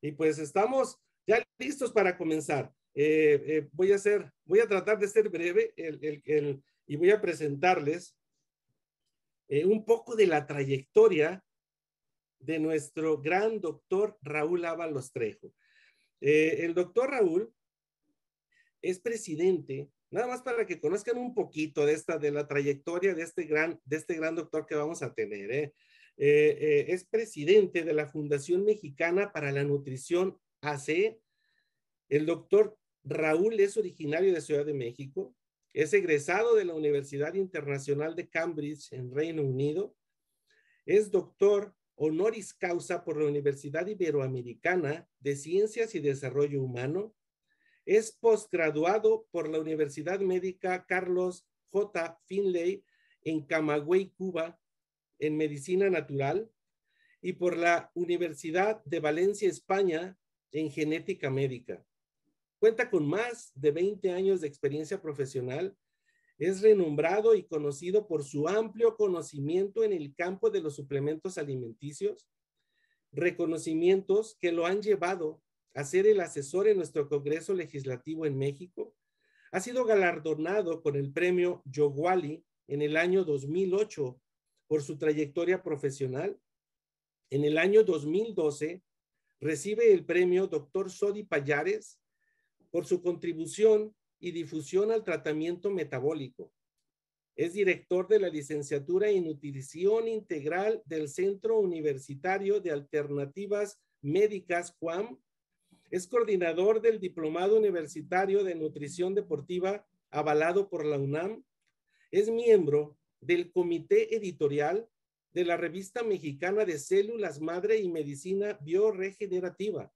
Y pues estamos ya listos para comenzar. Eh, eh, voy a hacer, voy a tratar de ser breve y voy a presentarles eh, un poco de la trayectoria de nuestro gran doctor Raúl Ábalos Trejo. el doctor Raúl es presidente, nada más para que conozcan un poquito de esta, de la trayectoria de este gran, de este gran doctor que vamos a tener. Eh, eh, es presidente de la Fundación Mexicana para la Nutrición ACE. El doctor Raúl es originario de Ciudad de México, es egresado de la Universidad Internacional de Cambridge en Reino Unido, es doctor honoris causa por la Universidad Iberoamericana de Ciencias y Desarrollo Humano, es posgraduado por la Universidad Médica Carlos J. Finley en Camagüey, Cuba, en Medicina Natural y por la Universidad de Valencia, España, en Genética Médica. Cuenta con más de 20 años de experiencia profesional. Es renombrado y conocido por su amplio conocimiento en el campo de los suplementos alimenticios, reconocimientos que lo han llevado a ser el asesor en nuestro Congreso Legislativo en México. Ha sido galardonado con el premio Yowali en el año 2008 por su trayectoria profesional. En el año 2012 recibe el premio Dr. Sodi Payares por su contribución y difusión al tratamiento metabólico. Es director de la licenciatura en nutrición integral del Centro Universitario de Alternativas Médicas CUAM. Es coordinador del Diplomado Universitario de Nutrición Deportiva avalado por la UNAM. Es miembro del comité editorial de la revista mexicana de células madre y medicina bioregenerativa.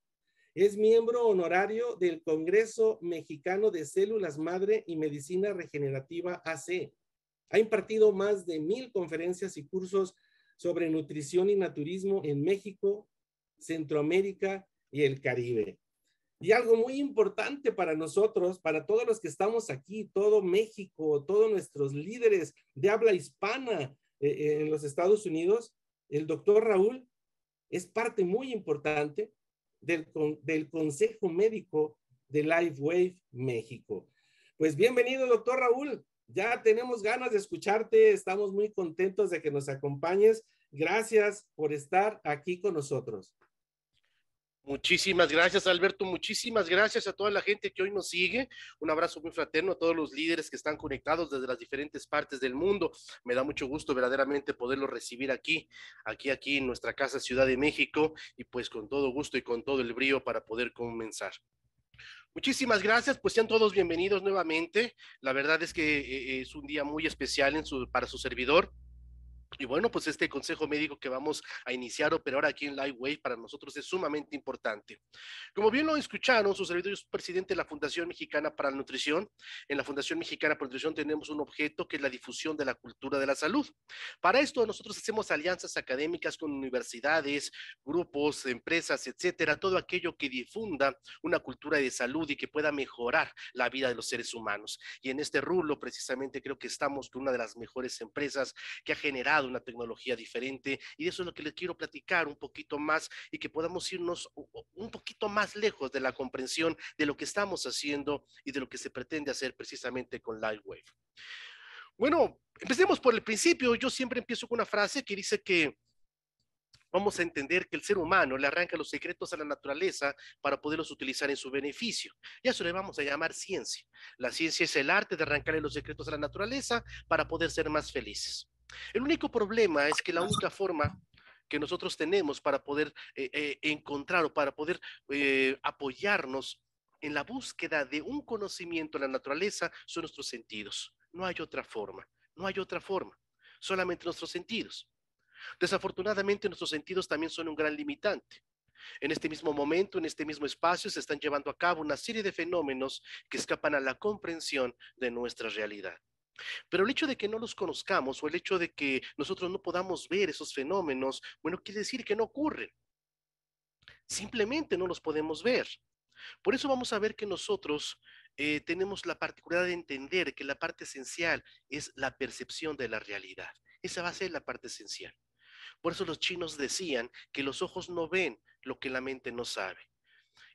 Es miembro honorario del Congreso Mexicano de Células Madre y Medicina Regenerativa AC. Ha impartido más de mil conferencias y cursos sobre nutrición y naturismo en México, Centroamérica y el Caribe. Y algo muy importante para nosotros, para todos los que estamos aquí, todo México, todos nuestros líderes de habla hispana eh, en los Estados Unidos, el doctor Raúl es parte muy importante del, del Consejo Médico de LifeWave México. Pues bienvenido, doctor Raúl. Ya tenemos ganas de escucharte. Estamos muy contentos de que nos acompañes. Gracias por estar aquí con nosotros. Muchísimas gracias, Alberto. Muchísimas gracias a toda la gente que hoy nos sigue. Un abrazo muy fraterno a todos los líderes que están conectados desde las diferentes partes del mundo. Me da mucho gusto verdaderamente poderlos recibir aquí, aquí, aquí en nuestra casa Ciudad de México y pues con todo gusto y con todo el brío para poder comenzar. Muchísimas gracias, pues sean todos bienvenidos nuevamente. La verdad es que eh, es un día muy especial para su servidor y bueno, pues este consejo médico que vamos a iniciar, operar aquí en Lightway, para nosotros es sumamente importante. Como bien lo escucharon, su servidor es presidente de la Fundación Mexicana para la Nutrición. En la Fundación Mexicana para la Nutrición tenemos un objeto que es la difusión de la cultura de la salud. Para esto nosotros hacemos alianzas académicas con universidades, grupos, empresas, etcétera, todo aquello que difunda una cultura de salud y que pueda mejorar la vida de los seres humanos. Y en este rublo precisamente creo que estamos con una de las mejores empresas que ha generado una tecnología diferente, y eso es lo que les quiero platicar un poquito más y que podamos irnos un poquito más lejos de la comprensión de lo que estamos haciendo y de lo que se pretende hacer precisamente con Lightwave. Bueno, empecemos por el principio. Yo siempre empiezo con una frase que dice que vamos a entender que el ser humano le arranca los secretos a la naturaleza para poderlos utilizar en su beneficio. Y a eso le vamos a llamar ciencia. La ciencia es el arte de arrancarle los secretos a la naturaleza para poder ser más felices. El único problema es que la única forma que nosotros tenemos para poder eh, eh, encontrar o para poder eh, apoyarnos en la búsqueda de un conocimiento de la naturaleza son nuestros sentidos. No hay otra forma, no hay otra forma, solamente nuestros sentidos. Desafortunadamente nuestros sentidos también son un gran limitante. En este mismo momento, en este mismo espacio, se están llevando a cabo una serie de fenómenos que escapan a la comprensión de nuestra realidad. Pero el hecho de que no los conozcamos o el hecho de que nosotros no podamos ver esos fenómenos, bueno, quiere decir que no ocurren. Simplemente no los podemos ver. Por eso vamos a ver que nosotros eh, tenemos la particularidad de entender que la parte esencial es la percepción de la realidad. Esa va a ser la parte esencial. Por eso los chinos decían que los ojos no ven lo que la mente no sabe.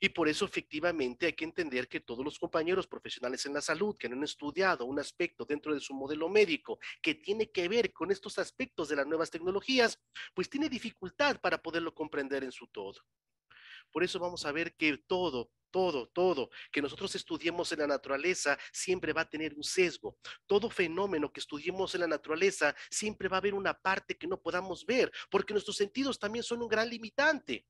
Y por eso efectivamente hay que entender que todos los compañeros profesionales en la salud que han estudiado un aspecto dentro de su modelo médico que tiene que ver con estos aspectos de las nuevas tecnologías, pues tiene dificultad para poderlo comprender en su todo. Por eso vamos a ver que todo, todo, todo que nosotros estudiemos en la naturaleza siempre va a tener un sesgo. Todo fenómeno que estudiemos en la naturaleza siempre va a haber una parte que no podamos ver, porque nuestros sentidos también son un gran limitante.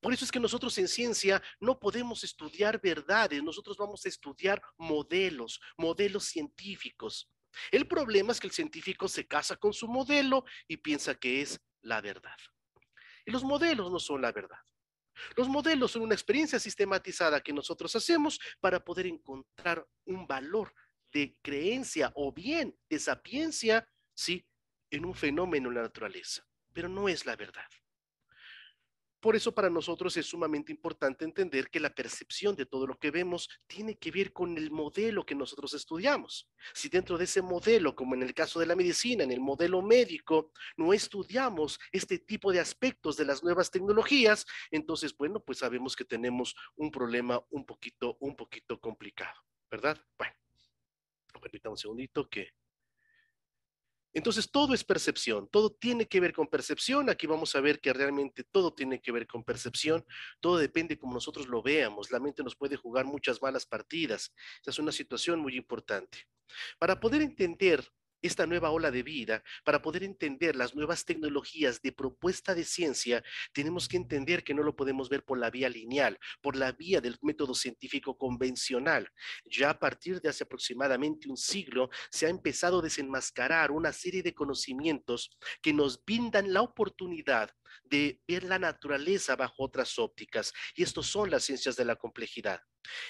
Por eso es que nosotros en ciencia no podemos estudiar verdades, nosotros vamos a estudiar modelos, modelos científicos. El problema es que el científico se casa con su modelo y piensa que es la verdad. Y los modelos no son la verdad. Los modelos son una experiencia sistematizada que nosotros hacemos para poder encontrar un valor de creencia o bien de sapiencia, ¿sí? En un fenómeno en la naturaleza, pero no es la verdad. Por eso para nosotros es sumamente importante entender que la percepción de todo lo que vemos tiene que ver con el modelo que nosotros estudiamos. Si dentro de ese modelo, como en el caso de la medicina, en el modelo médico, no estudiamos este tipo de aspectos de las nuevas tecnologías, entonces, bueno, pues sabemos que tenemos un problema un poquito, un poquito complicado, ¿verdad? Bueno, permita un segundito que entonces, todo es percepción, todo tiene que ver con percepción. Aquí vamos a ver que realmente todo tiene que ver con percepción, todo depende como nosotros lo veamos. La mente nos puede jugar muchas malas partidas. Esa es una situación muy importante. Para poder entender esta nueva ola de vida, para poder entender las nuevas tecnologías de propuesta de ciencia, tenemos que entender que no lo podemos ver por la vía lineal, por la vía del método científico convencional. Ya a partir de hace aproximadamente un siglo se ha empezado a desenmascarar una serie de conocimientos que nos brindan la oportunidad de ver la naturaleza bajo otras ópticas. Y estos son las ciencias de la complejidad.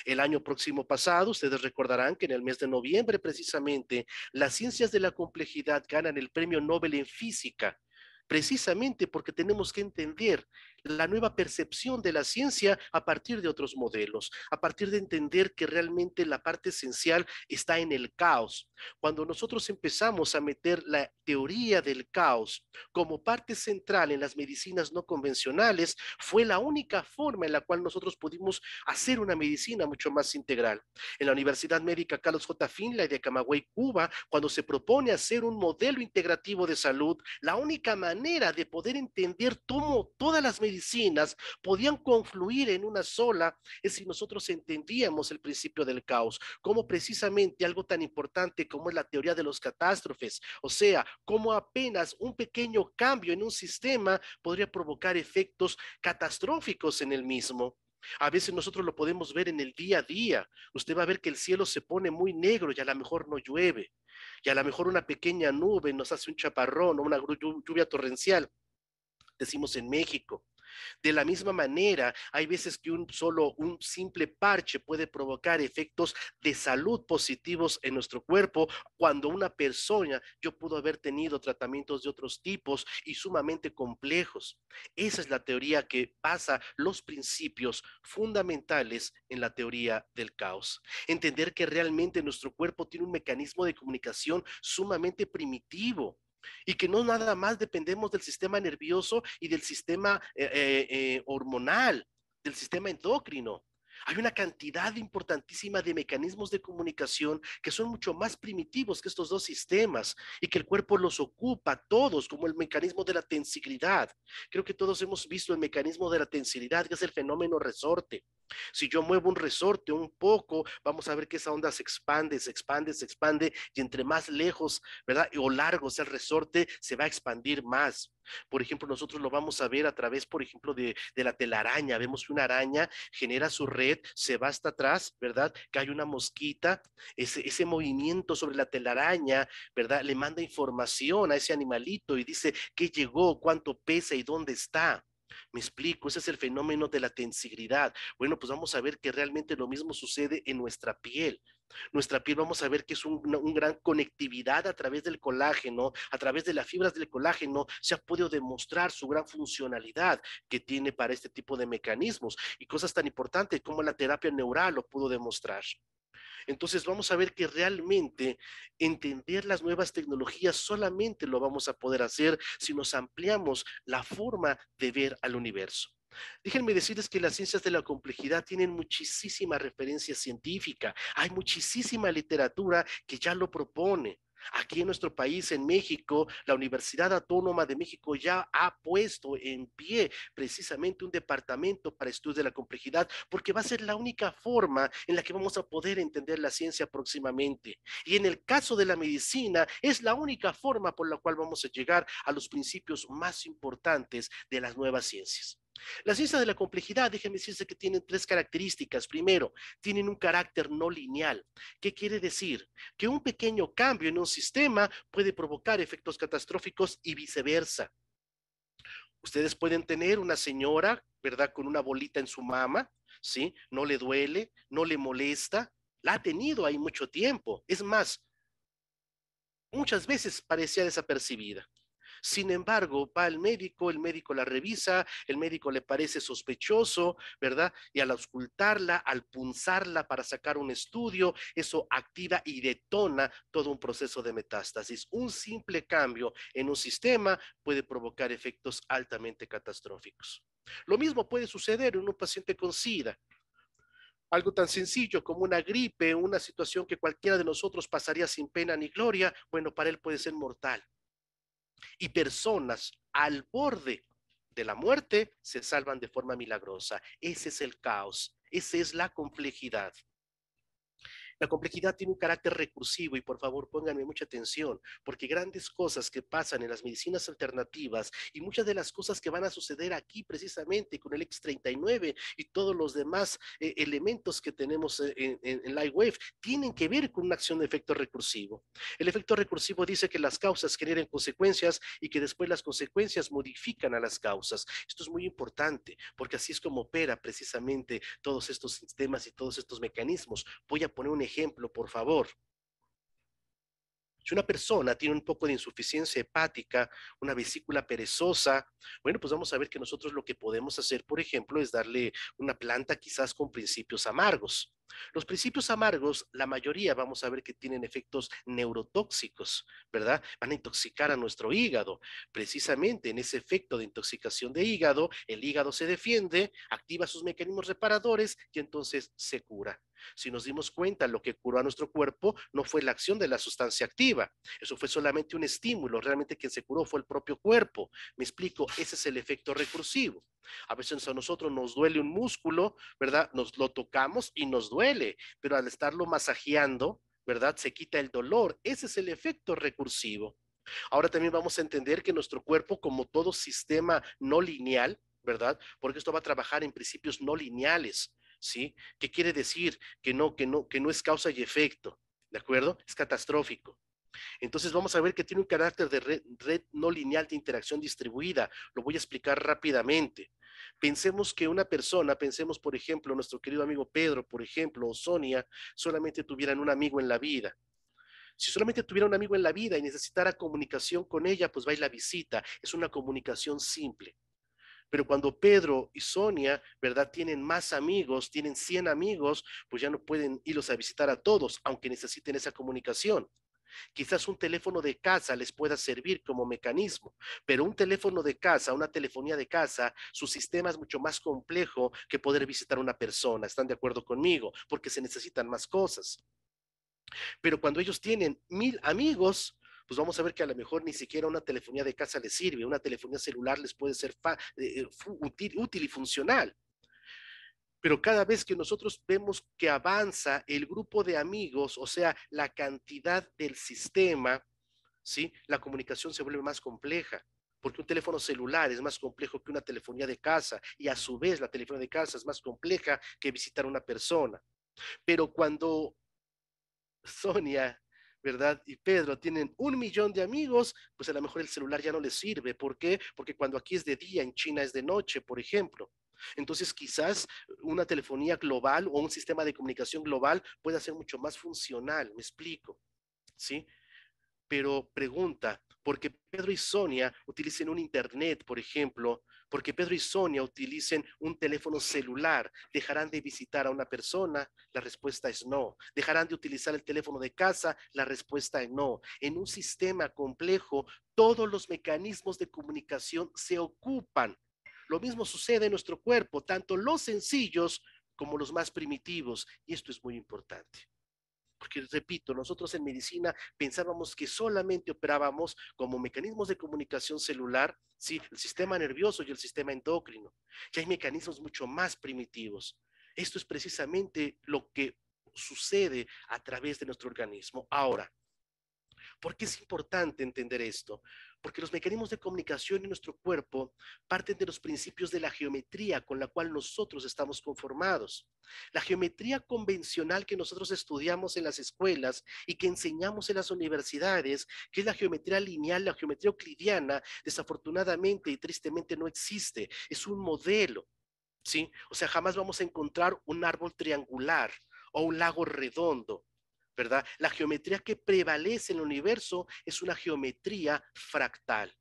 El año próximo pasado, ustedes recordarán que en el mes de noviembre precisamente, las ciencias de la complejidad ganan el Premio Nobel en Física, precisamente porque tenemos que entender la nueva percepción de la ciencia a partir de otros modelos, a partir de entender que realmente la parte esencial está en el caos. Cuando nosotros empezamos a meter la teoría del caos como parte central en las medicinas no convencionales, fue la única forma en la cual nosotros pudimos hacer una medicina mucho más integral. En la Universidad Médica Carlos J. Finlay de Camagüey, Cuba, cuando se propone hacer un modelo integrativo de salud, la única manera de poder entender cómo todas las medicinas medicinas, podían confluir en una sola es si nosotros entendíamos el principio del caos, como precisamente algo tan importante como es la teoría de los catástrofes, o sea, cómo apenas un pequeño cambio en un sistema podría provocar efectos catastróficos en el mismo. A veces nosotros lo podemos ver en el día a día. Usted va a ver que el cielo se pone muy negro y a lo mejor no llueve. Y a lo mejor una pequeña nube nos hace un chaparrón o una lluvia torrencial decimos en México. De la misma manera, hay veces que un solo, un simple parche puede provocar efectos de salud positivos en nuestro cuerpo cuando una persona yo pudo haber tenido tratamientos de otros tipos y sumamente complejos. Esa es la teoría que pasa los principios fundamentales en la teoría del caos. Entender que realmente nuestro cuerpo tiene un mecanismo de comunicación sumamente primitivo y que no nada más dependemos del sistema nervioso y del sistema eh, eh, eh, hormonal, del sistema endocrino, hay una cantidad importantísima de mecanismos de comunicación que son mucho más primitivos que estos dos sistemas y que el cuerpo los ocupa todos, como el mecanismo de la tensibilidad. Creo que todos hemos visto el mecanismo de la tensilidad, que es el fenómeno resorte. Si yo muevo un resorte un poco, vamos a ver que esa onda se expande, se expande, se expande, y entre más lejos, ¿verdad? O largo sea el resorte, se va a expandir más. Por ejemplo, nosotros lo vamos a ver a través, por ejemplo, de, de, la telaraña. Vemos que una araña genera su red, se va hasta atrás, ¿verdad? Cae una mosquita, ese, ese movimiento sobre la telaraña, ¿verdad? Le manda información a ese animalito y dice qué llegó, cuánto pesa y dónde está. Me explico, ese es el fenómeno de la tensigridad. Bueno, pues vamos a ver que realmente lo mismo sucede en nuestra piel. Nuestra piel vamos a ver que es una un gran conectividad a través del colágeno, a través de las fibras del colágeno, se ha podido demostrar su gran funcionalidad que tiene para este tipo de mecanismos y cosas tan importantes como la terapia neural lo pudo demostrar. Entonces vamos a ver que realmente entender las nuevas tecnologías solamente lo vamos a poder hacer si nos ampliamos la forma de ver al universo. Déjenme decirles que las ciencias de la complejidad tienen muchísima referencia científica, hay muchísima literatura que ya lo propone. Aquí en nuestro país, en México, la Universidad Autónoma de México ya ha puesto en pie precisamente un departamento para estudios de la complejidad, porque va a ser la única forma en la que vamos a poder entender la ciencia próximamente. Y en el caso de la medicina, es la única forma por la cual vamos a llegar a los principios más importantes de las nuevas ciencias. La ciencia de la complejidad, déjenme decirse que tienen tres características. Primero, tienen un carácter no lineal. ¿Qué quiere decir? Que un pequeño cambio en un sistema puede provocar efectos catastróficos y viceversa. Ustedes pueden tener una señora, ¿verdad? Con una bolita en su mama, ¿sí? No le duele, no le molesta. La ha tenido ahí mucho tiempo. Es más, muchas veces parecía desapercibida. Sin embargo, va al médico, el médico la revisa, el médico le parece sospechoso, ¿verdad? Y al auscultarla, al punzarla para sacar un estudio, eso activa y detona todo un proceso de metástasis. Un simple cambio en un sistema puede provocar efectos altamente catastróficos. Lo mismo puede suceder en un paciente con SIDA. Algo tan sencillo como una gripe, una situación que cualquiera de nosotros pasaría sin pena ni gloria, bueno, para él puede ser mortal y personas al borde de la muerte se salvan de forma milagrosa. Ese es el caos, esa es la complejidad. La complejidad tiene un carácter recursivo y por favor pónganme mucha atención, porque grandes cosas que pasan en las medicinas alternativas y muchas de las cosas que van a suceder aquí precisamente con el X39 y todos los demás eh, elementos que tenemos eh, en, en, en Lightwave tienen que ver con una acción de efecto recursivo. El efecto recursivo dice que las causas generan consecuencias y que después las consecuencias modifican a las causas. Esto es muy importante porque así es como opera precisamente todos estos sistemas y todos estos mecanismos. Voy a poner un ejemplo, por favor. Si una persona tiene un poco de insuficiencia hepática, una vesícula perezosa, bueno, pues vamos a ver que nosotros lo que podemos hacer, por ejemplo, es darle una planta quizás con principios amargos. Los principios amargos, la mayoría vamos a ver que tienen efectos neurotóxicos, ¿verdad? Van a intoxicar a nuestro hígado. Precisamente en ese efecto de intoxicación de hígado, el hígado se defiende, activa sus mecanismos reparadores y entonces se cura. Si nos dimos cuenta, lo que curó a nuestro cuerpo no fue la acción de la sustancia activa, eso fue solamente un estímulo, realmente quien se curó fue el propio cuerpo. Me explico, ese es el efecto recursivo. A veces a nosotros nos duele un músculo, ¿verdad? Nos lo tocamos y nos duele, pero al estarlo masajeando, ¿verdad? Se quita el dolor. Ese es el efecto recursivo. Ahora también vamos a entender que nuestro cuerpo, como todo sistema no lineal, ¿verdad? Porque esto va a trabajar en principios no lineales, ¿sí? ¿Qué quiere decir? Que no, que no, que no es causa y efecto, ¿de acuerdo? Es catastrófico. Entonces vamos a ver que tiene un carácter de red, no lineal de interacción distribuida. Lo voy a explicar rápidamente. Pensemos que una persona, pensemos por ejemplo nuestro querido amigo Pedro, por ejemplo, o Sonia, solamente tuvieran un amigo en la vida. Si solamente tuviera un amigo en la vida y necesitara comunicación con ella, pues va y la visita. Es una comunicación simple. Pero cuando Pedro y Sonia, ¿verdad? Tienen más amigos, tienen 100 amigos, pues ya no pueden irlos a visitar a todos, aunque necesiten esa comunicación. Quizás un teléfono de casa les pueda servir como mecanismo, pero un teléfono de casa, una telefonía de casa, su sistema es mucho más complejo que poder visitar una persona. ¿Están de acuerdo conmigo? Porque se necesitan más cosas. Pero cuando ellos tienen mil amigos, pues vamos a ver que a lo mejor ni siquiera una telefonía de casa les sirve, una telefonía celular les puede ser eh, eh, útil y funcional. Pero cada vez que nosotros vemos que avanza el grupo de amigos, o sea, la cantidad del sistema, ¿sí? La comunicación se vuelve más compleja porque un teléfono celular es más complejo que una telefonía de casa y a su vez la telefonía de casa es más compleja que visitar a una persona. Pero cuando Sonia, ¿verdad? Y Pedro tienen un millón de amigos, pues a lo mejor el celular ya no les sirve. ¿Por qué? Porque cuando aquí es de día, en China es de noche, por ejemplo. Entonces, quizás una telefonía global o un sistema de comunicación global pueda ser mucho más funcional, me explico, ¿sí? Pero pregunta, ¿por qué Pedro y Sonia utilicen un Internet, por ejemplo? ¿Por qué Pedro y Sonia utilicen un teléfono celular? ¿Dejarán de visitar a una persona? La respuesta es no. ¿Dejarán de utilizar el teléfono de casa? La respuesta es no. En un sistema complejo, todos los mecanismos de comunicación se ocupan lo mismo sucede en nuestro cuerpo, tanto los sencillos como los más primitivos. Y esto es muy importante. Porque, repito, nosotros en medicina pensábamos que solamente operábamos como mecanismos de comunicación celular, sí, el sistema nervioso y el sistema endocrino. y hay mecanismos mucho más primitivos. Esto es precisamente lo que sucede a través de nuestro organismo. Ahora, ¿Por qué es importante entender esto? Porque los mecanismos de comunicación en nuestro cuerpo parten de los principios de la geometría con la cual nosotros estamos conformados. La geometría convencional que nosotros estudiamos en las escuelas y que enseñamos en las universidades, que es la geometría lineal, la geometría euclidiana, desafortunadamente y tristemente no existe. Es un modelo. ¿Sí? O sea, jamás vamos a encontrar un árbol triangular o un lago redondo. La geometría que prevalece en el universo es una geometría fractal.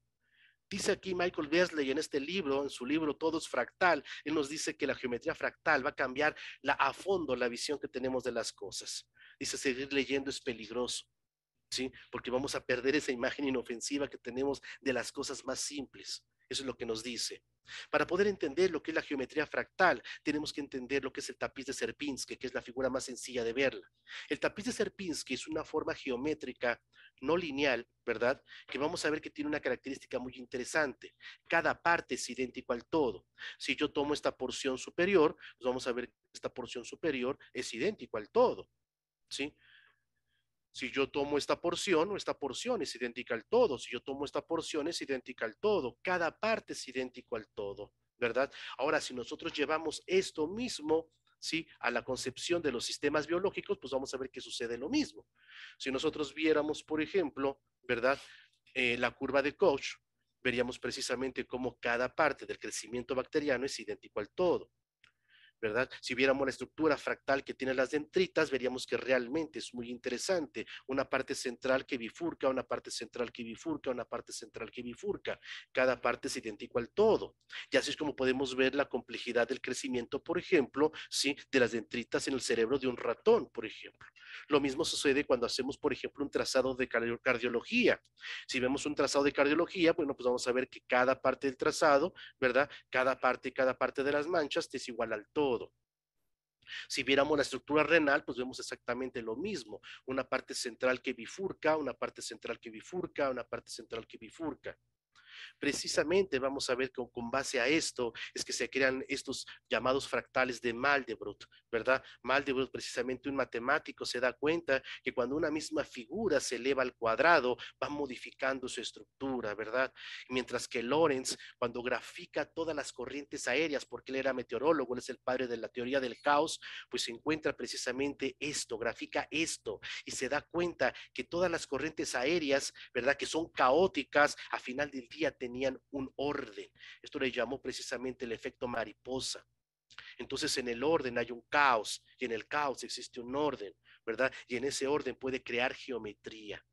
Dice aquí Michael Wesley en este libro, en su libro Todo es fractal, él nos dice que la geometría fractal va a cambiar la, a fondo la visión que tenemos de las cosas. Dice, seguir leyendo es peligroso. ¿sí? Porque vamos a perder esa imagen inofensiva que tenemos de las cosas más simples. Eso es lo que nos dice. Para poder entender lo que es la geometría fractal, tenemos que entender lo que es el tapiz de Sierpinski, que es la figura más sencilla de verla. El tapiz de Sierpinski es una forma geométrica no lineal, ¿verdad? Que vamos a ver que tiene una característica muy interesante. Cada parte es idéntico al todo. Si yo tomo esta porción superior, pues vamos a ver que esta porción superior es idéntico al todo, ¿sí? Si yo tomo esta porción, o esta porción es idéntica al todo. Si yo tomo esta porción, es idéntica al todo. Cada parte es idéntico al todo, ¿verdad? Ahora, si nosotros llevamos esto mismo, ¿sí? A la concepción de los sistemas biológicos, pues vamos a ver que sucede lo mismo. Si nosotros viéramos, por ejemplo, ¿verdad? Eh, la curva de Koch, veríamos precisamente cómo cada parte del crecimiento bacteriano es idéntico al todo. ¿verdad? Si viéramos la estructura fractal que tiene las dentritas, veríamos que realmente es muy interesante. Una parte central que bifurca, una parte central que bifurca, una parte central que bifurca. Cada parte es idéntico al todo. Y así es como podemos ver la complejidad del crecimiento, por ejemplo, de las dentritas en el cerebro de un ratón, por ejemplo. Lo mismo sucede cuando hacemos, por ejemplo, un trazado de cardiología. Si vemos un trazado de cardiología, bueno, pues vamos a ver que cada parte del trazado, ¿verdad? Cada parte, cada parte de las manchas es igual al todo. Si viéramos la estructura renal, pues vemos exactamente lo mismo, una parte central que bifurca, una parte central que bifurca, una parte central que bifurca. Precisamente vamos a ver que con base a esto es que se crean estos llamados fractales de Maldebrot, ¿verdad? Maldebrut precisamente un matemático, se da cuenta que cuando una misma figura se eleva al cuadrado, va modificando su estructura, ¿verdad? Mientras que Lorenz cuando grafica todas las corrientes aéreas, porque él era meteorólogo, él es el padre de la teoría del caos, pues se encuentra precisamente esto, grafica esto y se da cuenta que todas las corrientes aéreas, ¿verdad? Que son caóticas, a final del día tenían un orden. Esto le llamó precisamente el efecto mariposa. Entonces en el orden hay un caos y en el caos existe un orden, ¿verdad? Y en ese orden puede crear geometría.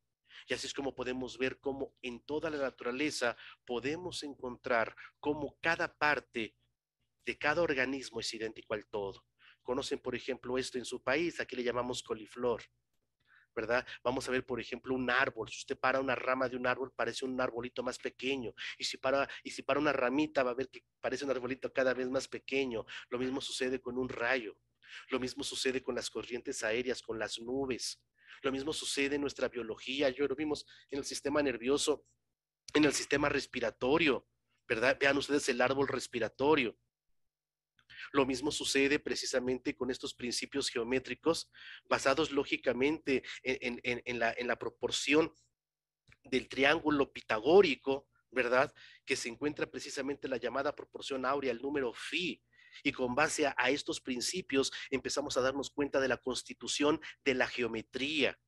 Y así es como podemos ver cómo en toda la naturaleza podemos encontrar cómo cada parte de cada organismo es idéntico al todo. Conocen, por ejemplo, esto en su país, aquí le llamamos coliflor. ¿verdad? Vamos a ver, por ejemplo, un árbol. Si usted para una rama de un árbol, parece un arbolito más pequeño. Y si para, y si para una ramita, va a ver que parece un arbolito cada vez más pequeño. Lo mismo sucede con un rayo. Lo mismo sucede con las corrientes aéreas, con las nubes. Lo mismo sucede en nuestra biología. Yo lo vimos en el sistema nervioso, en el sistema respiratorio, ¿verdad? Vean ustedes el árbol respiratorio. Lo mismo sucede precisamente con estos principios geométricos basados lógicamente en, la, proporción del triángulo pitagórico, ¿verdad? Que se encuentra precisamente la llamada proporción áurea, el número phi. Y con base a estos principios empezamos a darnos cuenta de la constitución de la geometría,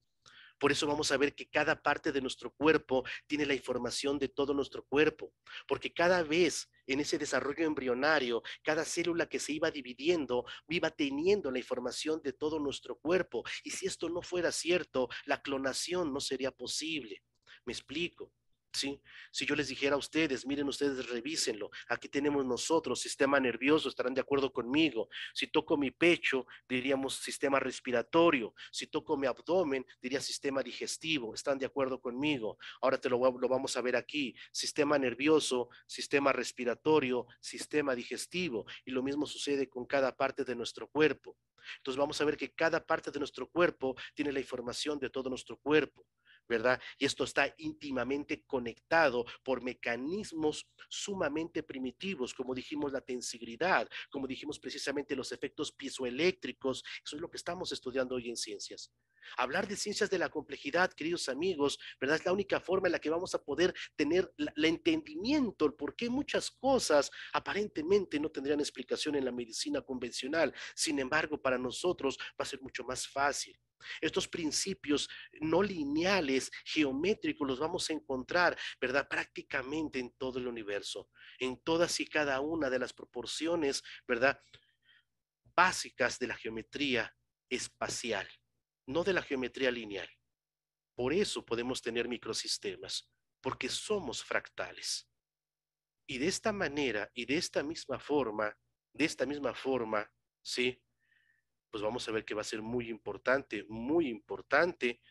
por eso vamos a ver que cada parte de nuestro cuerpo tiene la información de todo nuestro cuerpo, porque cada vez en ese desarrollo embrionario, cada célula que se iba dividiendo, iba teniendo la información de todo nuestro cuerpo. Y si esto no fuera cierto, la clonación no sería posible. Me explico. Si yo les dijera a ustedes, miren ustedes, revísenlo, aquí tenemos nosotros, sistema nervioso, estarán de acuerdo conmigo. Si toco mi pecho, diríamos sistema respiratorio. Si toco mi abdomen, diría sistema digestivo, están de acuerdo conmigo. Ahora te lo, lo vamos a ver aquí, sistema nervioso, sistema respiratorio, sistema digestivo. Y lo mismo sucede con cada parte de nuestro cuerpo. Entonces vamos a ver que cada parte de nuestro cuerpo tiene la información de todo nuestro cuerpo. ¿verdad? Y esto está íntimamente conectado por mecanismos sumamente primitivos, como dijimos la tensibilidad, como dijimos precisamente los efectos piezoeléctricos, eso es lo que estamos estudiando hoy en ciencias. Hablar de ciencias de la complejidad, queridos amigos, ¿verdad? Es la única forma en la que vamos a poder tener el entendimiento, el por qué muchas cosas aparentemente no tendrían explicación en la medicina convencional. Sin embargo, para nosotros va a ser mucho más fácil estos principios no lineales, geométricos, los vamos a encontrar, ¿verdad? Prácticamente en todo el universo, en todas y cada una de las proporciones, ¿verdad? Básicas de la geometría espacial, no de la geometría lineal. Por eso podemos tener microsistemas, porque somos fractales. Y de esta manera y de esta misma forma, de esta misma forma, ¿sí? pues vamos a ver que va a ser muy importante, muy importante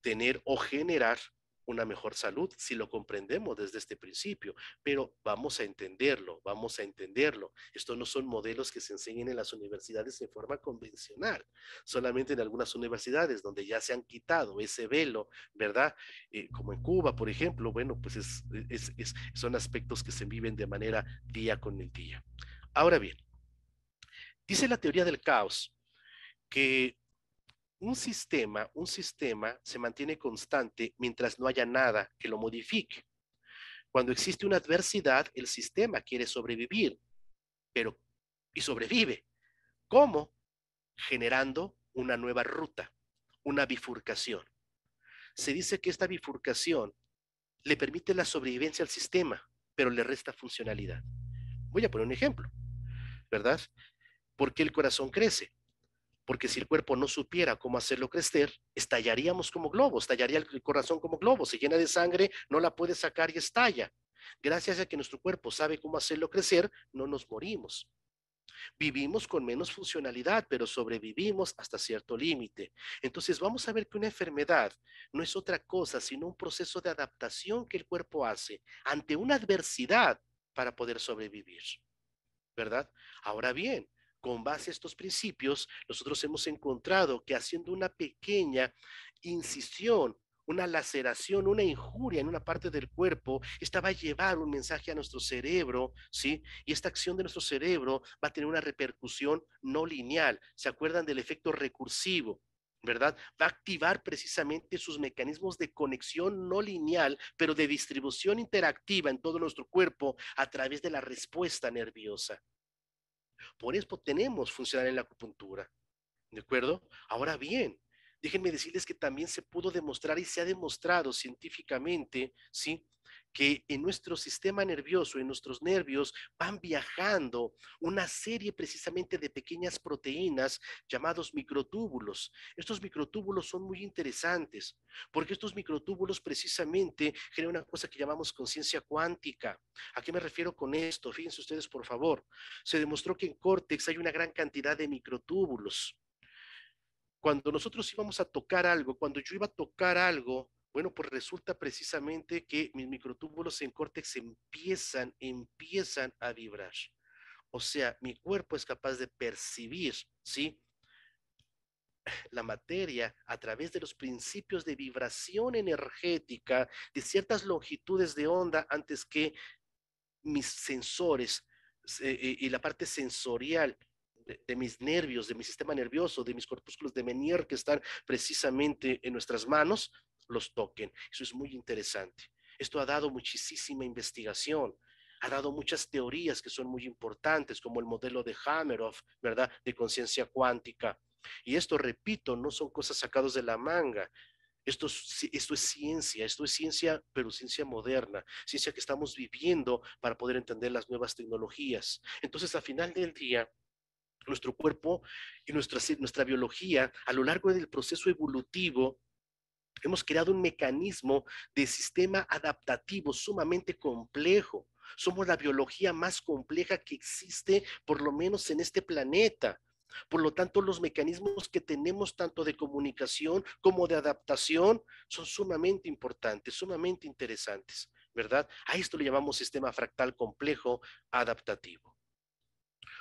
tener o generar una mejor salud si lo comprendemos desde este principio, pero vamos a entenderlo, vamos a entenderlo. Estos no son modelos que se enseñen en las universidades de forma convencional, solamente en algunas universidades donde ya se han quitado ese velo, ¿verdad? Eh, como en Cuba, por ejemplo, bueno, pues es, son aspectos que se viven de manera día con día. Ahora bien, dice la teoría del caos que un sistema, un sistema se mantiene constante mientras no haya nada que lo modifique. Cuando existe una adversidad, el sistema quiere sobrevivir, pero y sobrevive. ¿Cómo? Generando una nueva ruta, una bifurcación. Se dice que esta bifurcación le permite la sobrevivencia al sistema, pero le resta funcionalidad. Voy a poner un ejemplo, ¿verdad? ¿Por qué el corazón crece? porque si el cuerpo no supiera cómo hacerlo crecer, estallaríamos como globos, estallaría el corazón como globo, se llena de sangre, no la puede sacar y estalla. Gracias a que nuestro cuerpo sabe cómo hacerlo crecer, no nos morimos. Vivimos con menos funcionalidad, pero sobrevivimos hasta cierto límite. Entonces vamos a ver que una enfermedad no es otra cosa, sino un proceso de adaptación que el cuerpo hace ante una adversidad para poder sobrevivir. ¿Verdad? Ahora bien, con base a estos principios, nosotros hemos encontrado que haciendo una pequeña incisión, una laceración, una injuria en una parte del cuerpo, esta va a llevar un mensaje a nuestro cerebro, ¿sí? Y esta acción de nuestro cerebro va a tener una repercusión no lineal. ¿Se acuerdan del efecto recursivo? ¿verdad? Va a activar precisamente sus mecanismos de conexión no lineal, pero de distribución interactiva en todo nuestro cuerpo a través de la respuesta nerviosa. Por eso tenemos funcionar en la acupuntura. ¿De acuerdo? Ahora bien, déjenme decirles que también se pudo demostrar y se ha demostrado científicamente, ¿sí? que en nuestro sistema nervioso, en nuestros nervios, van viajando una serie precisamente de pequeñas proteínas llamados microtúbulos. Estos microtúbulos son muy interesantes porque estos microtúbulos precisamente generan una cosa que llamamos conciencia cuántica. ¿A qué me refiero con esto? Fíjense ustedes, por favor. Se demostró que en córtex hay una gran cantidad de microtúbulos. Cuando nosotros íbamos a tocar algo, cuando yo iba a tocar algo, bueno, pues resulta precisamente que mis microtúbulos en córtex empiezan, empiezan a vibrar. O sea, mi cuerpo es capaz de percibir, ¿sí? La materia a través de los principios de vibración energética de ciertas longitudes de onda antes que mis sensores eh, eh, y la parte sensorial de, de, mis nervios, de mi sistema nervioso, de mis corpúsculos de Menier que están precisamente en nuestras manos, los toquen. Eso es muy interesante. Esto ha dado muchísima investigación, ha dado muchas teorías que son muy importantes, como el modelo de Hameroff, ¿verdad? De conciencia cuántica. Y esto, repito, no son cosas sacadas de la manga. Esto es, esto es ciencia, esto es ciencia, pero ciencia moderna, ciencia que estamos viviendo para poder entender las nuevas tecnologías. Entonces, al final del día, nuestro cuerpo y nuestra biología, a lo largo del proceso evolutivo, hemos creado un mecanismo de sistema adaptativo sumamente complejo. Somos la biología más compleja que existe, por lo menos en este planeta. Por lo tanto, los mecanismos que tenemos tanto de comunicación como de adaptación son sumamente importantes, sumamente interesantes, ¿verdad? A esto le llamamos sistema fractal complejo adaptativo.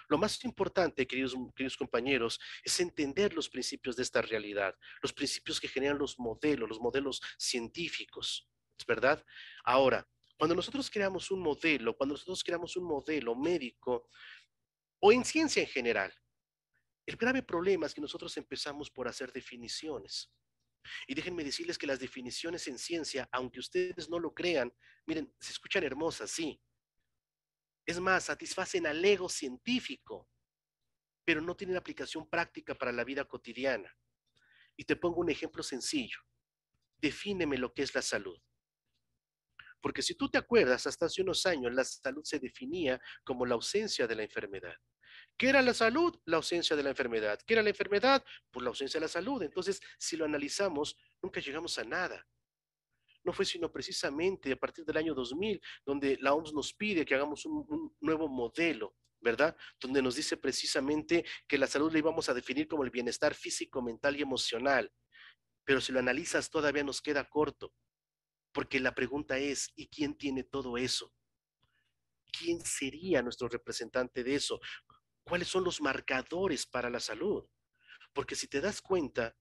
Lo más importante, queridos, compañeros, es entender los principios de esta realidad, los principios que generan los modelos, los modelos científicos, es ¿verdad? Ahora, cuando nosotros creamos un modelo, cuando nosotros creamos un modelo médico o en ciencia en general, el grave problema es que nosotros empezamos por hacer definiciones. Y déjenme decirles que las definiciones en ciencia, aunque ustedes no lo crean, miren, se escuchan hermosas, sí, es más, satisfacen al ego científico, pero no tienen aplicación práctica para la vida cotidiana. Y te pongo un ejemplo sencillo. Defíneme lo que es la salud. Porque si tú te acuerdas, hasta hace unos años la salud se definía como la ausencia de la enfermedad. ¿Qué era la salud? La ausencia de la enfermedad. ¿Qué era la enfermedad? Por pues la ausencia de la salud. Entonces, si lo analizamos, nunca llegamos a nada no fue sino precisamente a partir del año 2000, donde la OMS nos pide que hagamos un, nuevo modelo ¿verdad? Donde nos dice precisamente que la salud la íbamos a definir como el bienestar físico, mental y emocional. Pero si lo analizas todavía nos queda corto, porque la pregunta es, ¿y quién tiene todo eso? ¿Quién sería nuestro representante de eso? ¿Cuáles son los marcadores para la salud? Porque si te das cuenta,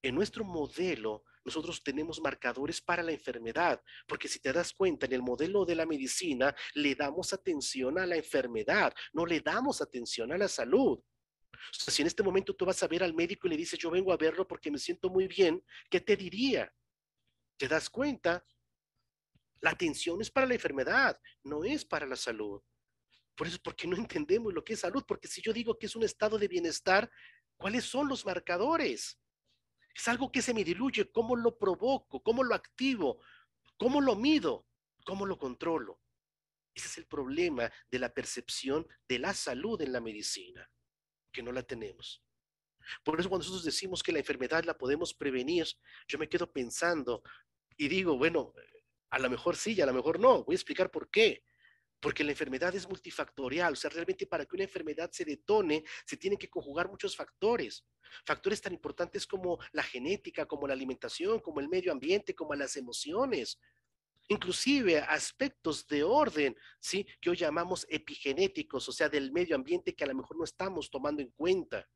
en nuestro modelo nosotros tenemos marcadores para la enfermedad, porque si te das cuenta, en el modelo de la medicina le damos atención a la enfermedad, no le damos atención a la salud. si en este momento tú vas a ver al médico y le dices, yo vengo a verlo porque me siento muy bien, ¿qué te diría? ¿Te das cuenta? La atención es para la enfermedad, no es para la salud. Por eso, porque no entendemos lo que es salud, porque si yo digo que es un estado de bienestar, ¿cuáles son los marcadores? Es algo que se me diluye. ¿Cómo lo provoco? ¿Cómo lo activo? ¿Cómo lo mido? ¿Cómo lo controlo? Ese es el problema de la percepción de la salud en la medicina, que no la tenemos. Por eso cuando nosotros decimos que la enfermedad la podemos prevenir, yo me quedo pensando y digo, bueno, a lo mejor sí y a lo mejor no. Voy a explicar por qué porque la enfermedad es multifactorial, o sea, realmente para que una enfermedad se detone se tienen que conjugar muchos factores, factores tan importantes como la genética, como la alimentación, como el medio ambiente, como las emociones, inclusive aspectos de orden, ¿sí? Que hoy llamamos epigenéticos, o sea, del medio ambiente que a lo mejor no estamos tomando en cuenta.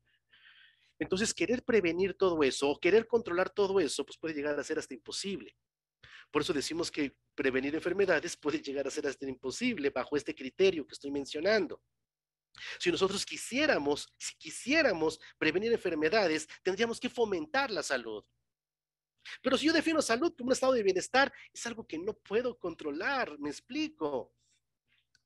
Entonces, querer prevenir todo eso o querer controlar todo eso, pues puede llegar a ser hasta imposible. Por eso decimos que prevenir enfermedades puede llegar a ser hasta imposible bajo este criterio que estoy mencionando. Si nosotros quisiéramos, si quisiéramos prevenir enfermedades, tendríamos que fomentar la salud. Pero si yo defino salud como un estado de bienestar, es algo que no puedo controlar, me explico.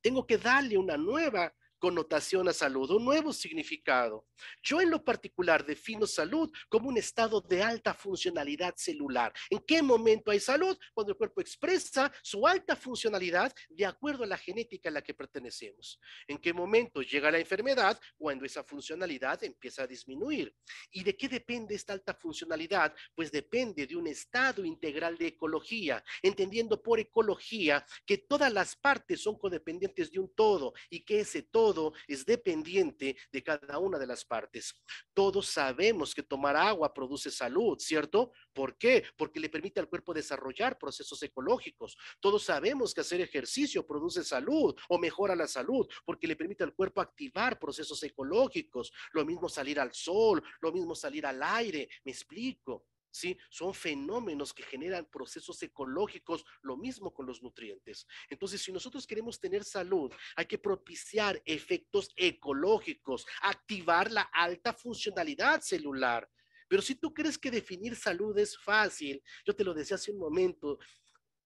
Tengo que darle una nueva connotación a salud, un nuevo significado. Yo en lo particular defino salud como un estado de alta funcionalidad celular. ¿En qué momento hay salud? Cuando el cuerpo expresa su alta funcionalidad de acuerdo a la genética a la que pertenecemos. ¿En qué momento llega la enfermedad? Cuando esa funcionalidad empieza a disminuir. ¿Y de qué depende esta alta funcionalidad? Pues depende de un estado integral de ecología, entendiendo por ecología que todas las partes son codependientes de un todo y que ese todo todo es dependiente de cada una de las partes. Todos sabemos que tomar agua produce salud, ¿cierto? ¿Por qué? Porque le permite al cuerpo desarrollar procesos ecológicos. Todos sabemos que hacer ejercicio produce salud o mejora la salud porque le permite al cuerpo activar procesos ecológicos. Lo mismo salir al sol, lo mismo salir al aire, me explico. ¿sí? Son fenómenos que generan procesos ecológicos, lo mismo con los nutrientes. Entonces, si nosotros queremos tener salud, hay que propiciar efectos ecológicos, activar la alta funcionalidad celular. Pero si tú crees que definir salud es fácil, yo te lo decía hace un momento,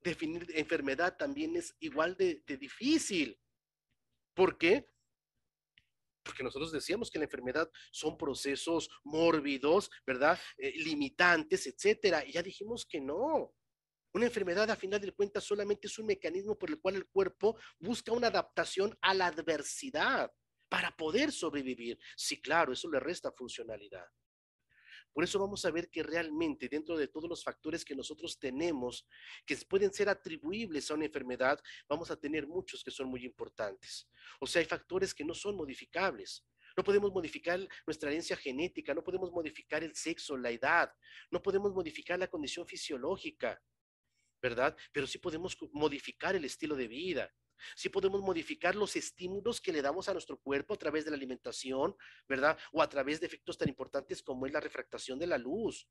definir enfermedad también es igual de, de difícil. ¿Por qué? porque nosotros decíamos que la enfermedad son procesos mórbidos, ¿verdad? Eh, limitantes, etcétera. Y ya dijimos que no. Una enfermedad, a final de cuentas, solamente es un mecanismo por el cual el cuerpo busca una adaptación a la adversidad para poder sobrevivir. Sí, claro, eso le resta funcionalidad. Por eso vamos a ver que realmente dentro de todos los factores que nosotros tenemos, que pueden ser atribuibles a una enfermedad, vamos a tener muchos que son muy importantes. O sea, hay factores que no son modificables. No podemos modificar nuestra herencia genética, no podemos modificar el sexo, la edad, no podemos modificar la condición fisiológica, ¿verdad? Pero sí podemos modificar el estilo de vida, si sí podemos modificar los estímulos que le damos a nuestro cuerpo a través de la alimentación, ¿verdad? O a través de efectos tan importantes como es la refractación de la luz,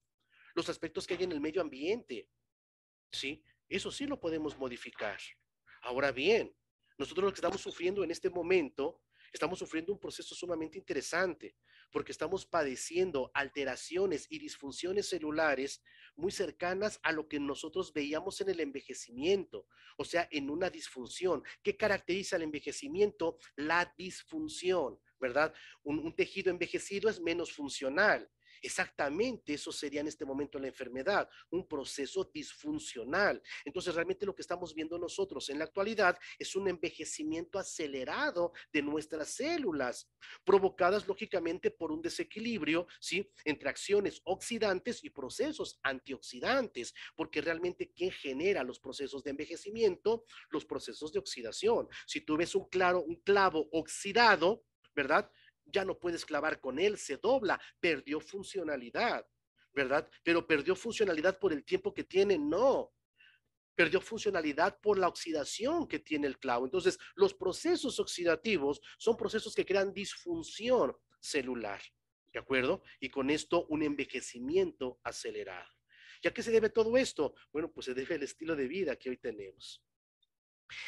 los aspectos que hay en el medio ambiente, ¿sí? Eso sí lo podemos modificar. Ahora bien, nosotros lo que estamos sufriendo en este momento, estamos sufriendo un proceso sumamente interesante, porque estamos padeciendo alteraciones y disfunciones celulares muy cercanas a lo que nosotros veíamos en el envejecimiento, o sea, en una disfunción. ¿Qué caracteriza el envejecimiento? La disfunción, ¿verdad? Un, un tejido envejecido es menos funcional. Exactamente eso sería en este momento la enfermedad, un proceso disfuncional. Entonces realmente lo que estamos viendo nosotros en la actualidad es un envejecimiento acelerado de nuestras células, provocadas lógicamente por un desequilibrio, ¿sí? Entre acciones oxidantes y procesos antioxidantes, porque realmente ¿qué genera los procesos de envejecimiento? Los procesos de oxidación. Si tú ves un claro, un clavo oxidado, ¿verdad? ya no puedes clavar con él, se dobla, perdió funcionalidad, ¿verdad? Pero perdió funcionalidad por el tiempo que tiene, no. Perdió funcionalidad por la oxidación que tiene el clavo. Entonces, los procesos oxidativos son procesos que crean disfunción celular, ¿de acuerdo? Y con esto un envejecimiento acelerado. ¿Y a qué se debe todo esto? Bueno, pues se debe al estilo de vida que hoy tenemos.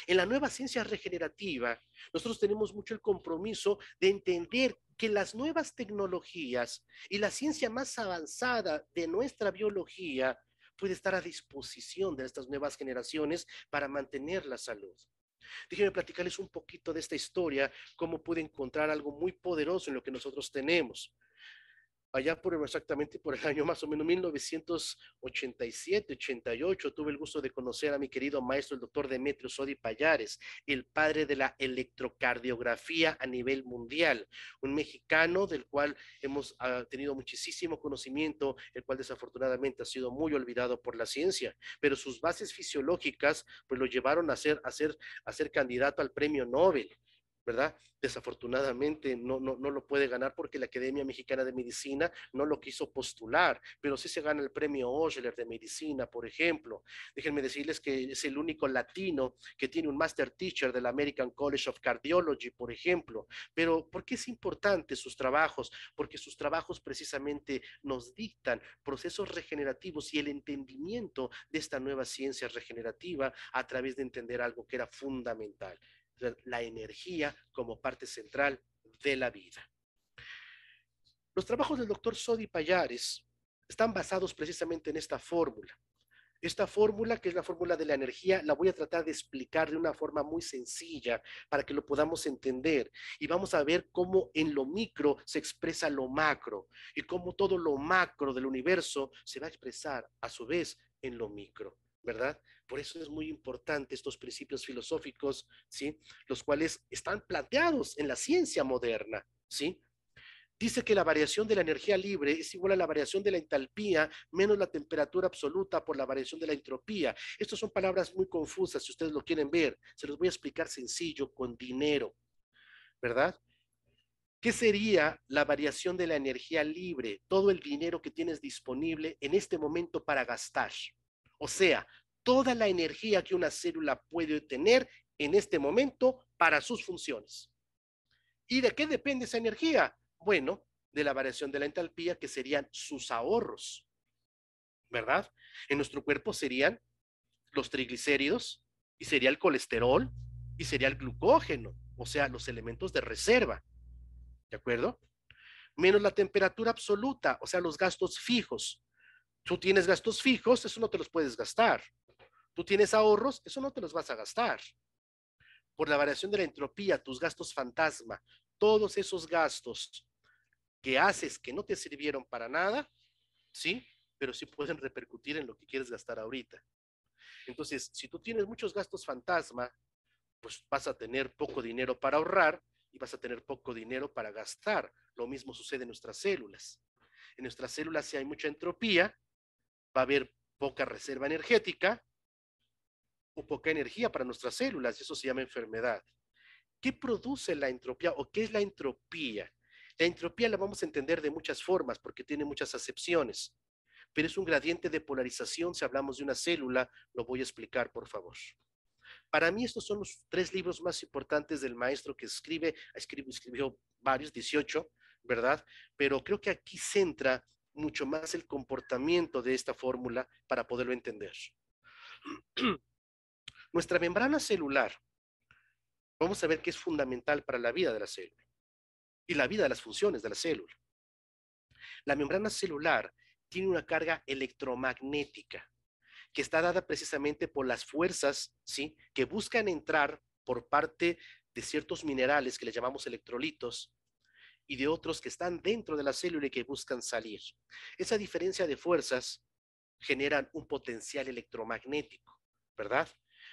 En la nueva ciencia regenerativa, nosotros tenemos mucho el compromiso de entender que las nuevas tecnologías y la ciencia más avanzada de nuestra biología puede estar a disposición de estas nuevas generaciones para mantener la salud. Déjenme platicarles un poquito de esta historia, cómo pude encontrar algo muy poderoso en lo que nosotros tenemos allá por exactamente por el año más o menos 1987, 88, tuve el gusto de conocer a mi querido maestro, el doctor Demetrio Sodi Payares, el padre de la electrocardiografía a nivel mundial, un mexicano del cual hemos ah, tenido muchísimo conocimiento, el cual desafortunadamente ha sido muy olvidado por la ciencia, pero sus bases fisiológicas pues lo llevaron a ser, a a ser candidato al premio Nobel ¿verdad? Desafortunadamente no, lo puede ganar porque la Academia Mexicana de Medicina no lo quiso postular, pero sí se gana el premio Osler de Medicina, por ejemplo. Déjenme decirles que es el único latino que tiene un Master Teacher del American College of Cardiology, por ejemplo. Pero ¿por qué es importante sus trabajos? Porque sus trabajos precisamente nos dictan procesos regenerativos y el entendimiento de esta nueva ciencia regenerativa a través de entender algo que era fundamental, la energía como parte central de la vida. Los trabajos del doctor Sodi Payares están basados precisamente en esta fórmula. Esta fórmula, que es la fórmula de la energía, la voy a tratar de explicar de una forma muy sencilla para que lo podamos entender. Y vamos a ver cómo en lo micro se expresa lo macro y cómo todo lo macro del universo se va a expresar a su vez en lo micro. ¿verdad? Por eso es muy importante estos principios filosóficos, ¿sí? Los cuales están planteados en la ciencia moderna, ¿sí? Dice que la variación de la energía libre es igual a la variación de la entalpía menos la temperatura absoluta por la variación de la entropía. Estas son palabras muy confusas, si ustedes lo quieren ver. Se los voy a explicar sencillo, con dinero, ¿verdad? ¿Qué sería la variación de la energía libre? Todo el dinero que tienes disponible en este momento para gastar. O sea, toda la energía que una célula puede tener en este momento para sus funciones. ¿Y de qué depende esa energía? Bueno, de la variación de la entalpía, que serían sus ahorros, ¿verdad? En nuestro cuerpo serían los triglicéridos y sería el colesterol y sería el glucógeno, o sea, los elementos de reserva, ¿de acuerdo? Menos la temperatura absoluta, o sea, los gastos fijos, Tú tienes gastos fijos, eso no te los puedes gastar. Tú tienes ahorros, eso no te los vas a gastar. Por la variación de la entropía, tus gastos fantasma, todos esos gastos que haces que no te sirvieron para nada, ¿sí? Pero sí pueden repercutir en lo que quieres gastar ahorita. Entonces, si tú tienes muchos gastos fantasma, pues vas a tener poco dinero para ahorrar y vas a tener poco dinero para gastar. Lo mismo sucede en nuestras células. En nuestras células, si hay mucha entropía, va a haber poca reserva energética o poca energía para nuestras células, y eso se llama enfermedad. ¿Qué produce la entropía o qué es la entropía? La entropía la vamos a entender de muchas formas porque tiene muchas acepciones, pero es un gradiente de polarización si hablamos de una célula, lo voy a explicar, por favor. Para mí estos son los tres libros más importantes del maestro que escribe, escribió, escribió varios, 18, ¿verdad? Pero creo que aquí centra mucho más el comportamiento de esta fórmula para poderlo entender. Nuestra membrana celular, vamos a ver que es fundamental para la vida de la célula y la vida de las funciones de la célula. La membrana celular tiene una carga electromagnética que está dada precisamente por las fuerzas ¿sí? que buscan entrar por parte de ciertos minerales que le llamamos electrolitos y de otros que están dentro de la célula y que buscan salir. Esa diferencia de fuerzas generan un potencial electromagnético, ¿verdad?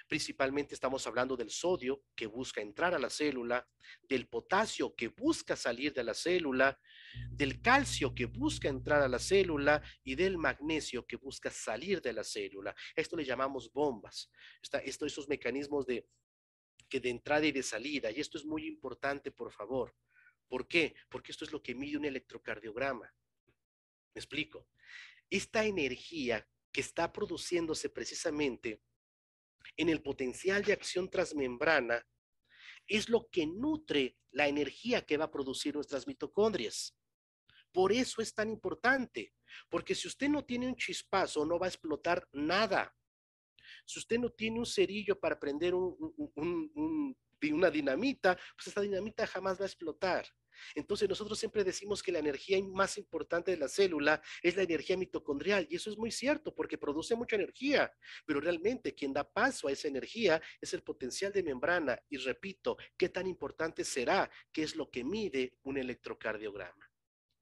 Principalmente estamos hablando del sodio que busca entrar a la célula, del potasio que busca salir de la célula, del calcio que busca entrar a la célula y del magnesio que busca salir de la célula. Esto le llamamos bombas. Está, esto, esos mecanismos de, de entrada y de salida. Y esto es muy importante, por favor. ¿Por qué? Porque esto es lo que mide un electrocardiograma. ¿Me explico? Esta energía que está produciéndose precisamente en el potencial de acción transmembrana es lo que nutre la energía que va a producir nuestras mitocondrias. Por eso es tan importante, porque si usted no tiene un chispazo, no va a explotar nada. Si usted no tiene un cerillo para prender una dinamita, pues esta dinamita jamás va a explotar. Entonces nosotros siempre decimos que la energía más importante de la célula es la energía mitocondrial y eso es muy cierto porque produce mucha energía, pero realmente quien da paso a esa energía es el potencial de membrana y repito, qué tan importante será, qué es lo que mide un electrocardiograma.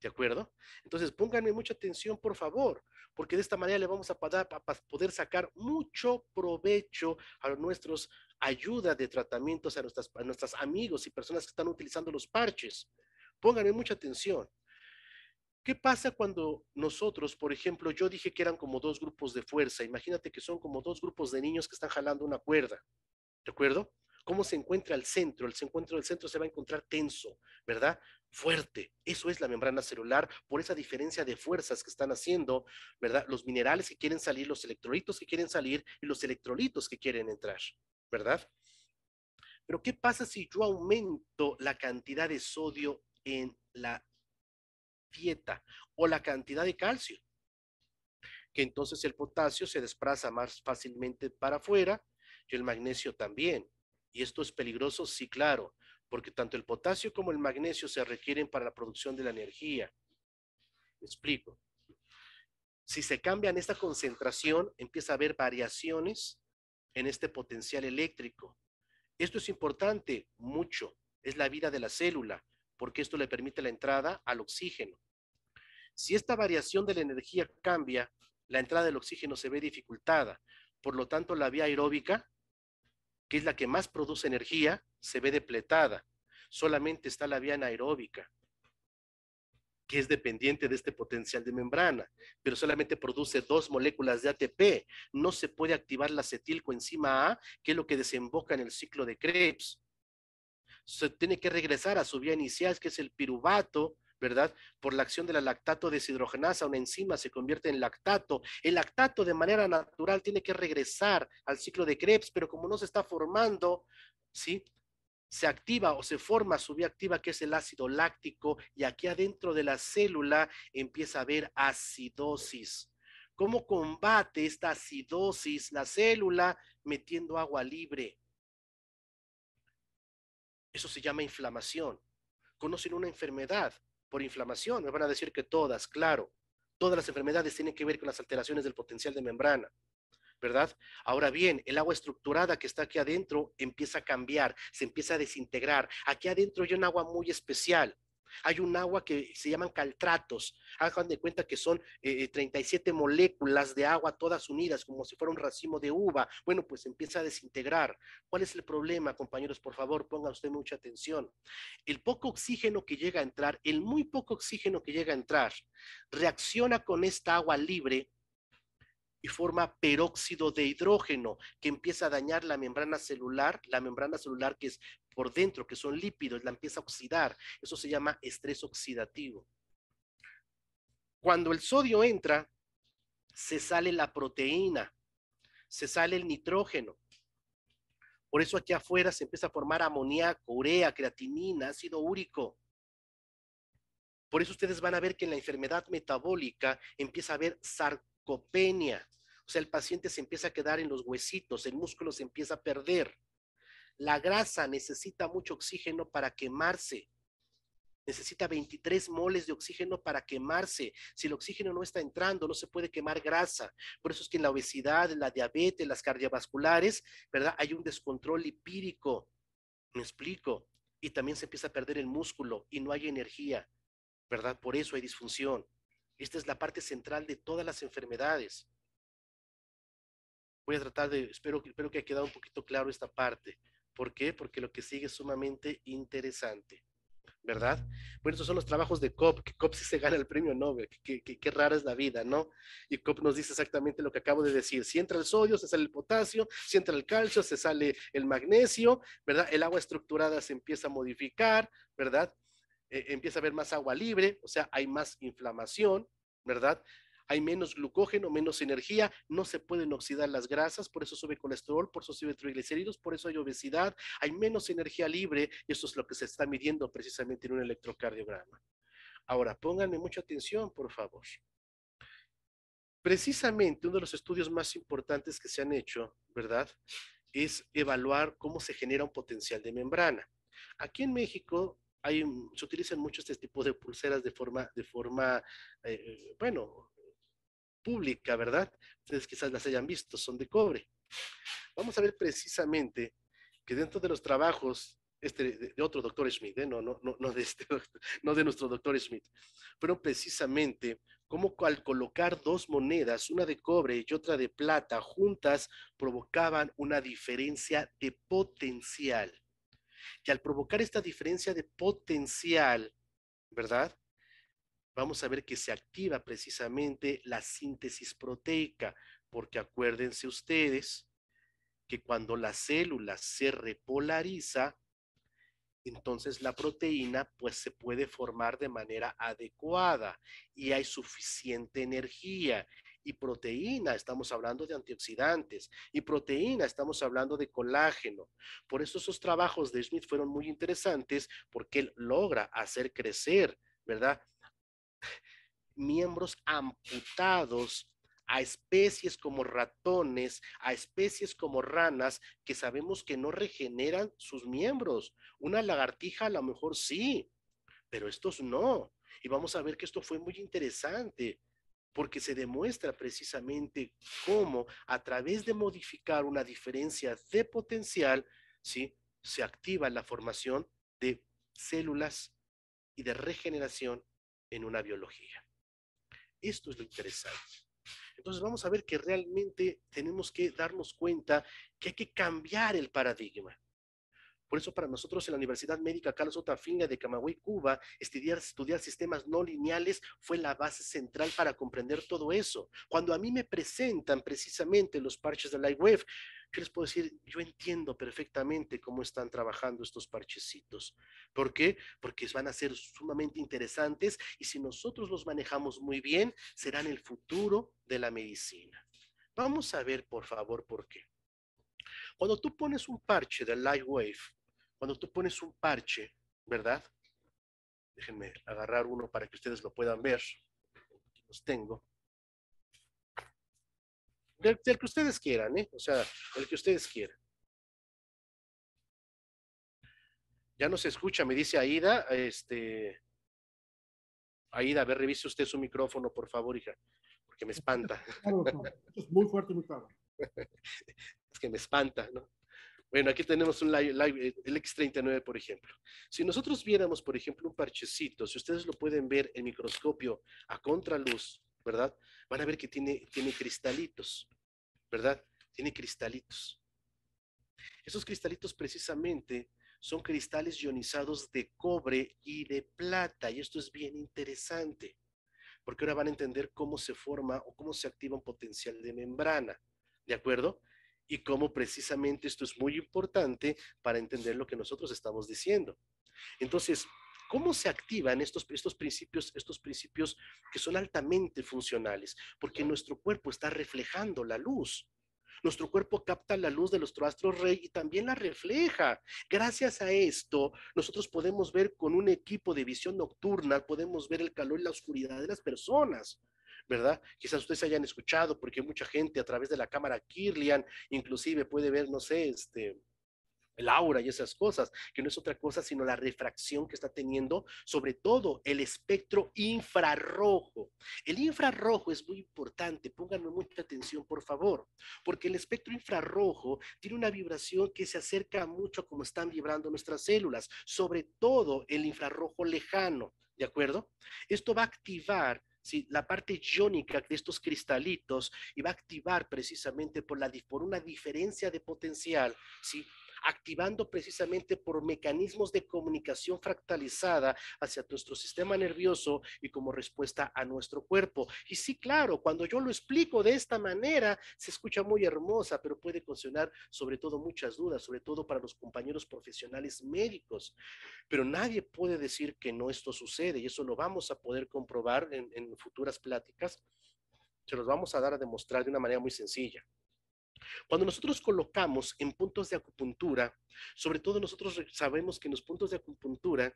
¿De acuerdo? Entonces, pónganme mucha atención, por favor porque de esta manera le vamos a, poder sacar mucho provecho a nuestros ayudas de tratamientos a, nuestros amigos y personas que están utilizando los parches. Pónganme mucha atención. ¿Qué pasa cuando nosotros, por ejemplo, yo dije que eran como dos grupos de fuerza? Imagínate que son como dos grupos de niños que están jalando una cuerda. ¿De acuerdo? cómo se encuentra el centro. El encuentro del centro se va a encontrar tenso, ¿verdad? Fuerte. Eso es la membrana celular por esa diferencia de fuerzas que están haciendo, ¿verdad? Los minerales que quieren salir, los electrolitos que quieren salir y los electrolitos que quieren entrar, ¿verdad? Pero ¿qué pasa si yo aumento la cantidad de sodio en la dieta o la cantidad de calcio? Que entonces el potasio se desplaza más fácilmente para afuera y el magnesio también. ¿Y esto es peligroso? Sí, claro, porque tanto el potasio como el magnesio se requieren para la producción de la energía. Me explico. Si se cambian esta concentración, empieza a haber variaciones en este potencial eléctrico. Esto es importante, mucho. Es la vida de la célula, porque esto le permite la entrada al oxígeno. Si esta variación de la energía cambia, la entrada del oxígeno se ve dificultada. Por lo tanto, la vía aeróbica que es la que más produce energía, se ve depletada. Solamente está la vía anaeróbica, que es dependiente de este potencial de membrana, pero solamente produce dos moléculas de ATP. No se puede activar la acetilcoenzima A, que es lo que desemboca en el ciclo de Krebs. Se tiene que regresar a su vía inicial, que es el piruvato, ¿verdad? Por la acción de la lactato deshidrogenasa, una enzima se convierte en lactato. El lactato de manera natural tiene que regresar al ciclo de Krebs, pero como no se está formando, ¿sí? Se activa o se forma su vía activa que es el ácido láctico y aquí adentro de la célula empieza a haber acidosis. ¿Cómo combate esta acidosis la célula metiendo agua libre? Eso se llama inflamación. Conocen una enfermedad por inflamación. Me van a decir que todas, claro. Todas las enfermedades tienen que ver con las alteraciones del potencial de membrana, ¿verdad? Ahora bien, el agua estructurada que está aquí adentro empieza a cambiar, se empieza a desintegrar. Aquí adentro hay un agua muy especial hay un agua que se llaman caltratos. Hagan de cuenta que son 37 eh, eh, moléculas de agua todas unidas, como si fuera un racimo de uva. Bueno, pues empieza a desintegrar. ¿Cuál es el problema, compañeros? Por favor, pongan usted mucha atención. El poco oxígeno que llega a entrar, el muy poco oxígeno que llega a entrar, reacciona con esta agua libre y forma peróxido de hidrógeno que empieza a dañar la membrana celular, la membrana celular que es por dentro, que son lípidos, la empieza a oxidar. Eso se llama estrés oxidativo. Cuando el sodio entra, se sale la proteína, se sale el nitrógeno. Por eso aquí afuera se empieza a formar amoníaco, urea, creatinina, ácido úrico. Por eso ustedes van a ver que en la enfermedad metabólica empieza a haber sarcoma Copenia. O sea, el paciente se empieza a quedar en los huesitos, el músculo se empieza a perder. La grasa necesita mucho oxígeno para quemarse. Necesita 23 moles de oxígeno para quemarse. Si el oxígeno no está entrando, no se puede quemar grasa. Por eso es que en la obesidad, en la diabetes, las cardiovasculares, ¿verdad? Hay un descontrol lipídico. ¿Me explico? Y también se empieza a perder el músculo y no hay energía, ¿verdad? Por eso hay disfunción. Esta es la parte central de todas las enfermedades. Voy a tratar de, espero, espero que ha quedado un poquito claro esta parte. ¿Por qué? Porque lo que sigue es sumamente interesante. ¿verdad? Bueno, estos son los trabajos de COP, que COP sí se gana el premio Nobel, qué que, rara es la vida, ¿no? Y COP nos dice exactamente lo que acabo de decir, si entra el sodio, se sale el potasio, si entra el calcio, se sale el magnesio, ¿verdad? El agua estructurada se empieza a modificar, ¿verdad? Eh, empieza a haber más agua libre, o sea, hay más inflamación, ¿verdad? Hay menos glucógeno, menos energía, no se pueden oxidar las grasas, por eso sube colesterol, por eso sube triglicéridos, por eso hay obesidad, hay menos energía libre y eso es lo que se está midiendo precisamente en un electrocardiograma. Ahora, pónganme mucha atención, por favor. Precisamente uno de los estudios más importantes que se han hecho, ¿verdad? Es evaluar cómo se genera un potencial de membrana. Aquí en México se utilizan mucho este tipo de pulseras de forma, de forma eh, bueno, pública, ¿verdad? Ustedes quizás las hayan visto, son de cobre. Vamos a ver precisamente que dentro de los trabajos este, de, otro doctor Smith, ¿eh? no, no, no, de este nuestro doctor Smith, pero precisamente cómo al colocar dos monedas, una de cobre y otra de plata, juntas provocaban una diferencia de potencial que al provocar esta diferencia de potencial, ¿verdad? Vamos a ver que se activa precisamente la síntesis proteica, porque acuérdense ustedes que cuando la célula se repolariza, entonces la proteína pues se puede formar de manera adecuada y hay suficiente energía y proteína, estamos hablando de antioxidantes, y proteína, estamos hablando de colágeno. Por eso esos trabajos de Smith fueron muy interesantes porque él logra hacer crecer, ¿verdad? Miembros amputados a especies como ratones, a especies como ranas, que sabemos que no regeneran sus miembros. Una lagartija a lo mejor sí, pero estos no. Y vamos a ver que esto fue muy interesante porque se demuestra precisamente cómo a través de modificar una diferencia de potencial, ¿sí? se activa la formación de células y de regeneración en una biología. Esto es lo interesante. Entonces vamos a ver que realmente tenemos que darnos cuenta que hay que cambiar el paradigma. Por eso para nosotros en la Universidad Médica Carlos Otafinga de Camagüey, Cuba, estudiar, estudiar sistemas no lineales fue la base central para comprender todo eso. Cuando a mí me presentan precisamente los parches de Lightwave, yo les puedo decir, yo entiendo perfectamente cómo están trabajando estos parchecitos. ¿Por qué? Porque van a ser sumamente interesantes y si nosotros los manejamos muy bien, serán el futuro de la medicina. Vamos a ver, por favor, por qué. Cuando tú pones un parche de Lightwave cuando tú pones un parche, ¿verdad? Déjenme agarrar uno para que ustedes lo puedan ver. los tengo. Del, que ustedes quieran, ¿eh? O sea, el que ustedes quieran. Ya no se escucha, me dice Aida. Este, Aida, a ver, revise usted su micrófono, por favor, hija, porque me espanta. es muy fuerte, muy claro. es que me espanta, ¿no? Bueno, aquí tenemos un live, eh, el X39, por ejemplo. Si nosotros viéramos, por ejemplo, un parchecito, si ustedes lo pueden ver en microscopio a contraluz, ¿verdad? Van a ver que tiene, tiene cristalitos, ¿verdad? Tiene cristalitos. Esos cristalitos precisamente son cristales ionizados de cobre y de plata, y esto es bien interesante, porque ahora van a entender cómo se forma o cómo se activa un potencial de membrana, ¿de acuerdo? y cómo precisamente esto es muy importante para entender lo que nosotros estamos diciendo. Entonces, ¿Cómo se activan estos, estos, principios, estos principios que son altamente funcionales? Porque nuestro cuerpo está reflejando la luz. Nuestro cuerpo capta la luz de nuestro astro rey y también la refleja. Gracias a esto, nosotros podemos ver con un equipo de visión nocturna, podemos ver el calor y la oscuridad de las personas. ¿verdad? Quizás ustedes hayan escuchado, porque mucha gente a través de la cámara Kirlian inclusive puede ver, no sé, este, el aura y esas cosas, que no es otra cosa sino la refracción que está teniendo, sobre todo el espectro infrarrojo. El infrarrojo es muy importante, pónganme mucha atención por favor, porque el espectro infrarrojo tiene una vibración que se acerca mucho a cómo están vibrando nuestras células, sobre todo el infrarrojo lejano. ¿De acuerdo? Esto va a activar la parte iónica de estos cristalitos y va a activar precisamente por, la, por una diferencia de potencial ¿sí? activando precisamente por mecanismos de comunicación fractalizada hacia nuestro sistema nervioso y como respuesta a nuestro cuerpo. Y sí, claro, cuando yo lo explico de esta manera, se escucha muy hermosa, pero puede ocasionar sobre todo muchas dudas, sobre todo para los compañeros profesionales médicos. Pero nadie puede decir que no esto sucede y eso lo vamos a poder comprobar en, en futuras pláticas. Se los vamos a dar a demostrar de una manera muy sencilla. Cuando nosotros colocamos en puntos de acupuntura, sobre todo nosotros sabemos que en los puntos de acupuntura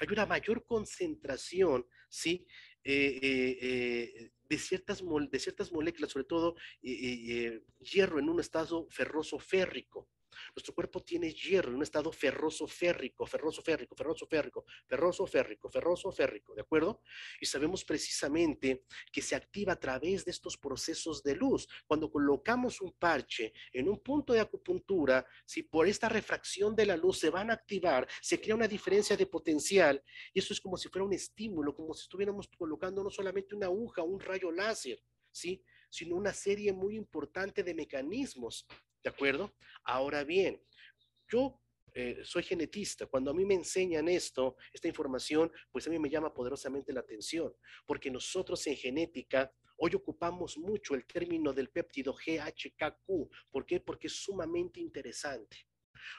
hay una mayor concentración, ¿sí? Eh, eh, eh, de, ciertas de ciertas moléculas, sobre todo hierro en un estado ferroso férrico, nuestro cuerpo tiene hierro en un estado ferroso férrico, ferroso férrico, ferroso férrico, ferroso férrico, ferroso férrico, ¿de acuerdo? Y sabemos precisamente que se activa a través de estos procesos de luz. Cuando colocamos un parche en un punto de acupuntura, si por esta refracción de la luz se van a activar, se crea una diferencia de potencial y eso es como si fuera un estímulo, como si estuviéramos colocando no solamente una aguja, un rayo láser, ¿sí? sino una serie muy importante de mecanismos ¿De acuerdo? Ahora bien, yo eh, soy genetista. Cuando a mí me enseñan esto, esta información, pues a mí me llama poderosamente la atención, porque nosotros en genética hoy ocupamos mucho el término del péptido GHKQ. ¿Por qué? Porque es sumamente interesante.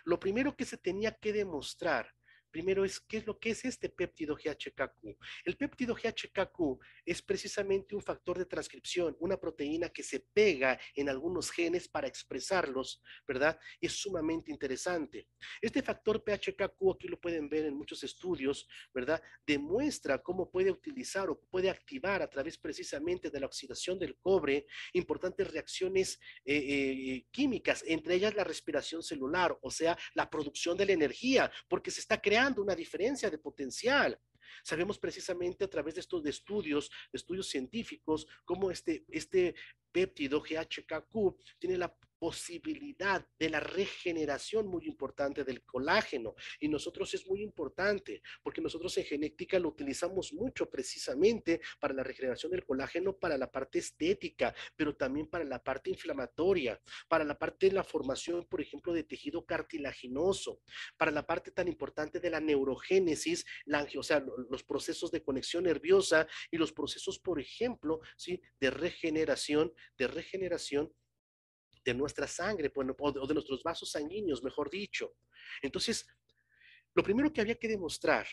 Lo primero que se tenía que demostrar Primero es, ¿qué es lo que es este péptido GHKQ? El péptido GHKQ es precisamente un factor de transcripción, una proteína que se pega en algunos genes para expresarlos, ¿verdad? Es sumamente interesante. Este factor PHKQ, aquí lo pueden ver en muchos estudios, ¿verdad? Demuestra cómo puede utilizar o puede activar a través precisamente de la oxidación del cobre importantes reacciones eh, eh, químicas, entre ellas la respiración celular, o sea, la producción de la energía, porque se está creando una diferencia de potencial. Sabemos precisamente a través de estos estudios, estudios científicos, cómo este, este Peptido GHKQ tiene la posibilidad de la regeneración muy importante del colágeno. Y nosotros es muy importante porque nosotros en genética lo utilizamos mucho precisamente para la regeneración del colágeno, para la parte estética, pero también para la parte inflamatoria, para la parte de la formación, por ejemplo, de tejido cartilaginoso, para la parte tan importante de la neurogénesis, o sea, los procesos de conexión nerviosa y los procesos, por ejemplo, ¿sí? de regeneración de regeneración de nuestra sangre o de nuestros vasos sanguíneos, mejor dicho. Entonces, lo primero que había que demostrar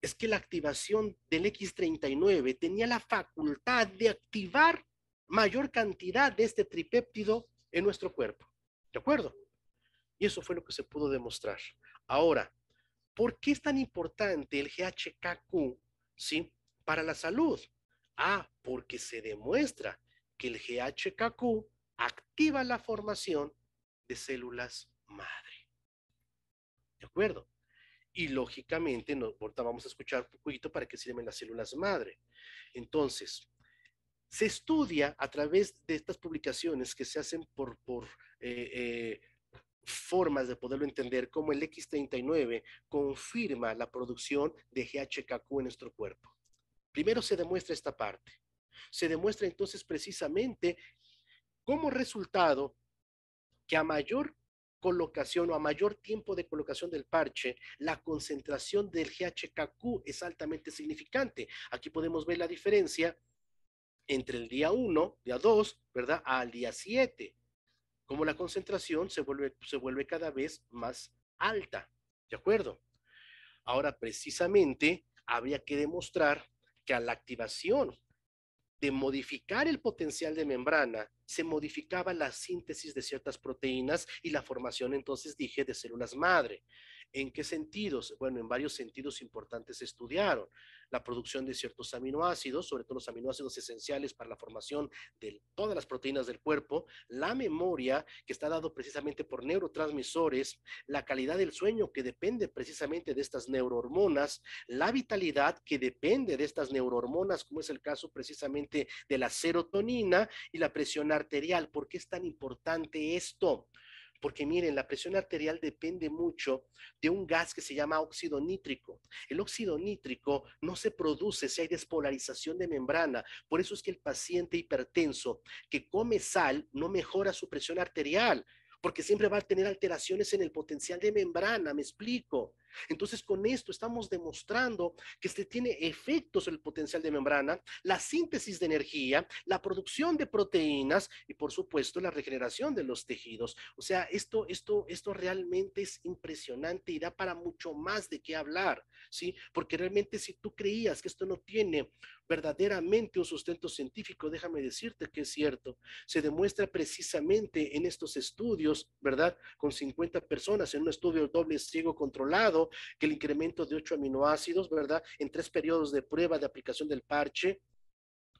es que la activación del X39 tenía la facultad de activar mayor cantidad de este tripéptido en nuestro cuerpo. ¿De acuerdo? Y eso fue lo que se pudo demostrar. Ahora, ¿por qué es tan importante el GHKQ ¿sí? para la salud? Ah, porque se demuestra que el GHKQ activa la formación de células madre. ¿De acuerdo? Y lógicamente, nos ahorita vamos a escuchar un poquito para qué sirven las células madre. Entonces, se estudia a través de estas publicaciones que se hacen por, eh, eh, formas de poderlo entender, como el X39 confirma la producción de GHKQ en nuestro cuerpo. Primero se demuestra esta parte. Se demuestra entonces precisamente como resultado que a mayor colocación o a mayor tiempo de colocación del parche, la concentración del GHKQ es altamente significante. Aquí podemos ver la diferencia entre el día 1, día 2, ¿verdad? Al día 7, como la concentración se vuelve, se vuelve cada vez más alta, ¿de acuerdo? Ahora, precisamente, habría que demostrar que a la activación de modificar el potencial de membrana, se modificaba la síntesis de ciertas proteínas y la formación, entonces dije, de células madre. ¿En qué sentidos? Bueno, en varios sentidos importantes estudiaron la producción de ciertos aminoácidos, sobre todo los aminoácidos esenciales para la formación de todas las proteínas del cuerpo, la memoria que está dado precisamente por neurotransmisores, la calidad del sueño que depende precisamente de estas neurohormonas, la vitalidad que depende de estas neurohormonas, como es el caso precisamente de la serotonina y la presión arterial. ¿Por qué es tan importante esto? Porque miren, la presión arterial depende mucho de un gas que se llama óxido nítrico. El óxido nítrico no se produce si hay despolarización de membrana. Por eso es que el paciente hipertenso que come sal no mejora su presión arterial, porque siempre va a tener alteraciones en el potencial de membrana, me explico. Entonces, con esto estamos demostrando que este tiene efectos en el potencial de membrana, la síntesis de energía, la producción de proteínas y, por supuesto, la regeneración de los tejidos. O sea, esto, esto, esto realmente es impresionante y da para mucho más de qué hablar, ¿sí? Porque realmente si tú creías que esto no tiene verdaderamente un sustento científico, déjame decirte que es cierto. Se demuestra precisamente en estos estudios, ¿verdad? Con 50 personas en un estudio doble ciego controlado, que el incremento de 8 aminoácidos, ¿verdad? En tres periodos de prueba de aplicación del parche,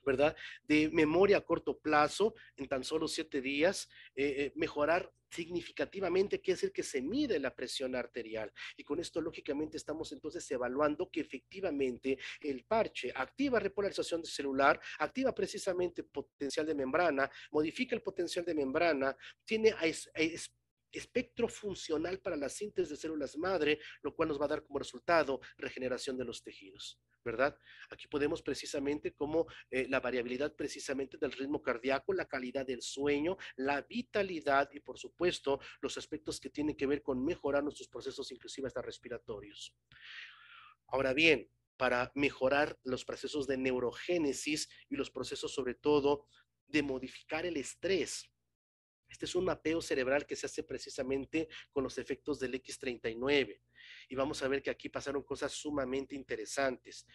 ¿verdad? De memoria a corto plazo, en tan solo siete días, eh, eh, mejorar significativamente, es el que se mide la presión arterial. Y con esto, lógicamente, estamos entonces evaluando que efectivamente el parche activa repolarización celular, activa precisamente potencial de membrana, modifica el potencial de membrana, tiene espectro funcional para la síntesis de células madre, lo cual nos va a dar como resultado regeneración de los tejidos. ¿verdad? Aquí podemos precisamente como eh, la variabilidad precisamente del ritmo cardíaco, la calidad del sueño, la vitalidad y por supuesto los aspectos que tienen que ver con mejorar nuestros procesos inclusive hasta respiratorios. Ahora bien, para mejorar los procesos de neurogénesis y los procesos sobre todo de modificar el estrés, este es un mapeo cerebral que se hace precisamente con los efectos del X39. Y vamos a ver que aquí pasaron cosas sumamente interesantes.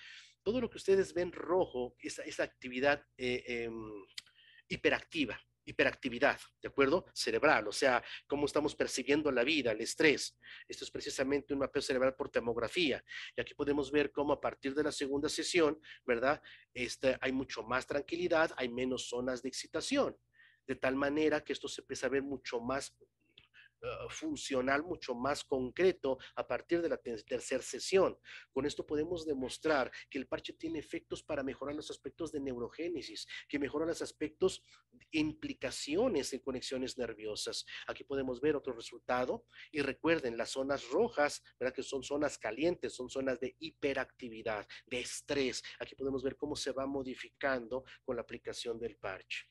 Todo lo que ustedes ven rojo es esa actividad eh, em, hiperactiva, hiperactividad, ¿de acuerdo? Cerebral, o sea, cómo estamos percibiendo la vida, el estrés. Esto es precisamente un mapeo cerebral por tomografía. Y aquí podemos ver cómo a partir de la segunda sesión, ¿verdad? Este, hay mucho más tranquilidad, hay menos zonas de excitación de tal manera que esto se empieza a ver mucho más eh, funcional, mucho más concreto a partir de la tercera sesión. Con esto podemos demostrar que el parche tiene efectos para mejorar los aspectos de neurogénesis, que mejora los aspectos implicaciones en conexiones nerviosas. Aquí podemos ver otro resultado y recuerden las zonas rojas, ¿verdad? que son zonas calientes, son zonas de hiperactividad, de estrés. Aquí podemos ver cómo se va modificando con la aplicación del parche.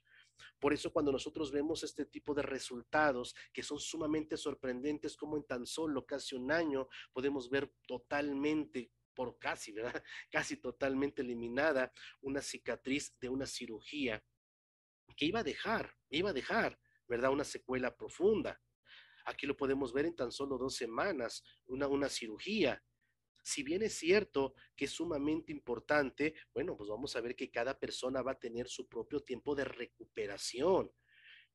Por eso cuando nosotros vemos este tipo de resultados que son sumamente sorprendentes, como en tan solo casi un año podemos ver totalmente por casi, ¿verdad? Casi totalmente eliminada una cicatriz de una cirugía que iba a dejar, iba a dejar, ¿verdad? Una secuela profunda. Aquí lo podemos ver en tan solo dos semanas, una, una cirugía si bien es cierto que es sumamente importante, bueno, pues vamos a ver que cada persona va a tener su propio tiempo de recuperación.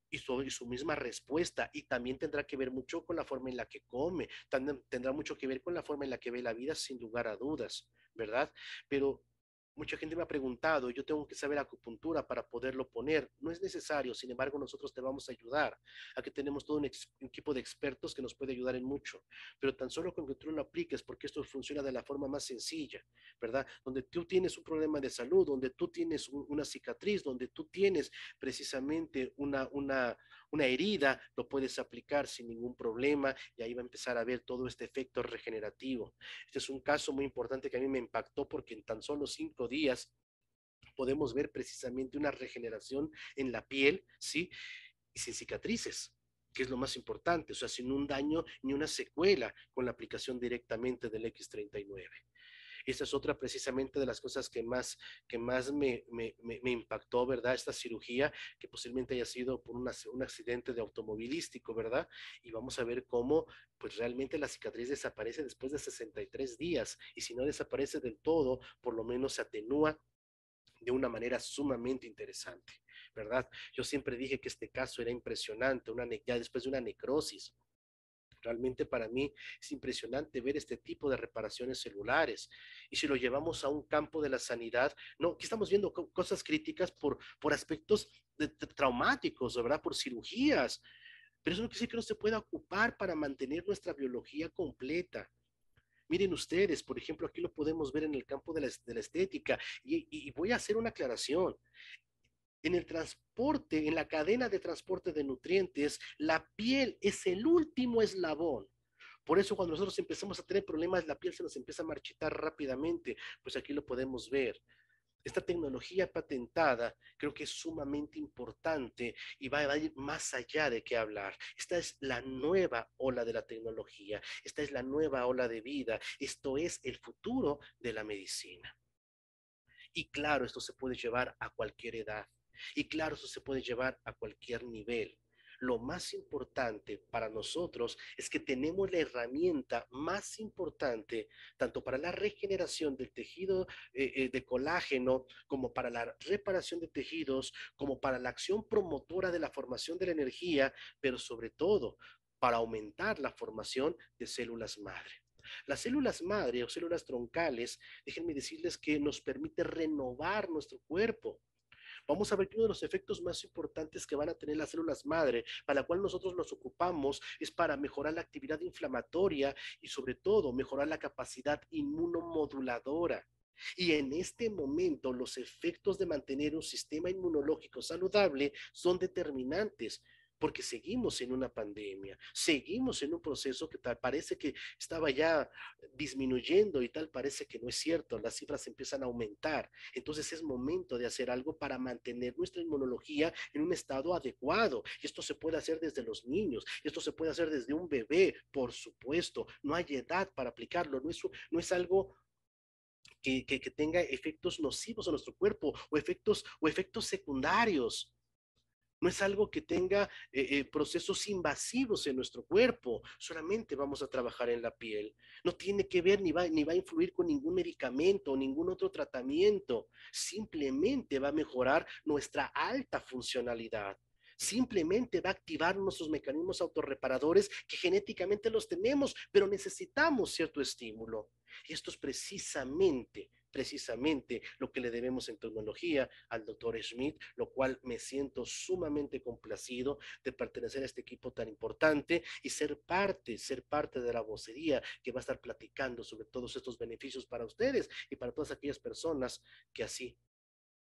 Y su, su, misma respuesta. Y también tendrá que ver mucho con la forma en la que come, también tendrá mucho que ver con la forma en la que ve la vida, sin lugar a dudas, ¿verdad? Pero Mucha gente me ha preguntado, yo tengo que saber acupuntura para poderlo poner. No es necesario, sin embargo, nosotros te vamos a ayudar. Aquí tenemos todo un, equipo de expertos que nos puede ayudar en mucho, pero tan solo con que tú lo apliques, porque esto funciona de la forma más sencilla, ¿verdad? Donde tú tienes un problema de salud, donde tú tienes una cicatriz, donde tú tienes precisamente una, una, una herida, lo puedes aplicar sin ningún problema y ahí va a empezar a ver todo este efecto regenerativo. Este es un caso muy importante que a mí me impactó porque en tan solo cinco días podemos ver precisamente una regeneración en la piel, ¿sí? Y sin cicatrices que es lo más importante, o sea, sin un daño ni una secuela con la aplicación directamente del X39. Esa es otra precisamente de las cosas que más, que más me, impactó, ¿verdad? Esta cirugía que posiblemente haya sido por un accidente de automovilístico, ¿verdad? Y vamos a ver cómo pues realmente la cicatriz desaparece después de 63 días y si no desaparece del todo, por lo menos se atenúa de una manera sumamente interesante, ¿verdad? Yo siempre dije que este caso era impresionante, una, ya después de una necrosis, Realmente para mí es impresionante ver este tipo de reparaciones celulares. Y si lo llevamos a un campo de la sanidad, no, aquí estamos viendo cosas críticas por, por aspectos traumáticos, ¿verdad? Por cirugías. Pero eso no quiere decir que no se pueda ocupar para mantener nuestra biología completa. Miren ustedes, por ejemplo, aquí lo podemos ver en el campo de la, estética. y voy a hacer una aclaración en el transporte, en la cadena de transporte de nutrientes, la piel es el último eslabón. Por eso cuando nosotros empezamos a tener problemas, la piel se nos empieza a marchitar rápidamente. Pues aquí lo podemos ver. Esta tecnología patentada creo que es sumamente importante y va a ir más allá de qué hablar. Esta es la nueva ola de la tecnología, esta es la nueva ola de vida, esto es el futuro de la medicina. Y claro, esto se puede llevar a cualquier edad. Y claro, eso se puede llevar a cualquier nivel. Lo más importante para nosotros es que tenemos la herramienta más importante, tanto para la regeneración del tejido eh, eh, de colágeno, como para la reparación de tejidos, como para la acción promotora de la formación de la energía, pero sobre todo para aumentar la formación de células madre. Las células madre o células troncales, déjenme decirles que nos permite renovar nuestro cuerpo, vamos a ver que uno de los efectos más importantes que van a tener las células madre, para la cual nosotros nos ocupamos, es para mejorar la actividad inflamatoria y sobre todo mejorar la capacidad inmunomoduladora. Y en este momento los efectos de mantener un sistema inmunológico saludable son determinantes porque seguimos en una pandemia, seguimos en un proceso que tal parece que estaba ya disminuyendo y tal parece que no es cierto, las cifras empiezan a aumentar. Entonces es momento de hacer algo para mantener nuestra inmunología en un estado adecuado. Y esto se puede hacer desde los niños, esto se puede hacer desde un bebé, por supuesto. No hay edad para aplicarlo, no es, no es algo que, que, tenga efectos nocivos a nuestro cuerpo o efectos, o efectos secundarios no es algo que tenga eh, eh, procesos invasivos en nuestro cuerpo, solamente vamos a trabajar en la piel. No tiene que ver ni va, ni va a influir con ningún medicamento o ningún otro tratamiento, simplemente va a mejorar nuestra alta funcionalidad simplemente va a activar nuestros mecanismos autorreparadores que genéticamente los tenemos, pero necesitamos cierto estímulo. Y esto es precisamente precisamente lo que le debemos en tecnología al doctor Schmidt, lo cual me siento sumamente complacido de pertenecer a este equipo tan importante y ser parte, ser parte de la vocería que va a estar platicando sobre todos estos beneficios para ustedes y para todas aquellas personas que así,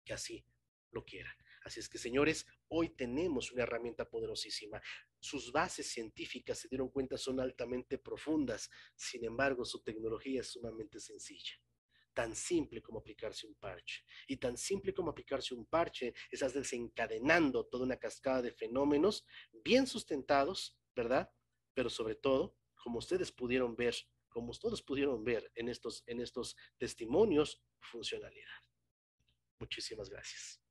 que así lo quieran. Así es que, señores, hoy tenemos una herramienta poderosísima. Sus bases científicas, se dieron cuenta, son altamente profundas. Sin embargo, su tecnología es sumamente sencilla tan simple como aplicarse un parche. Y tan simple como aplicarse un parche, estás desencadenando toda una cascada de fenómenos bien sustentados, ¿verdad? Pero sobre todo, como ustedes pudieron ver, como todos pudieron ver en estos, en estos testimonios, funcionalidad. Muchísimas gracias.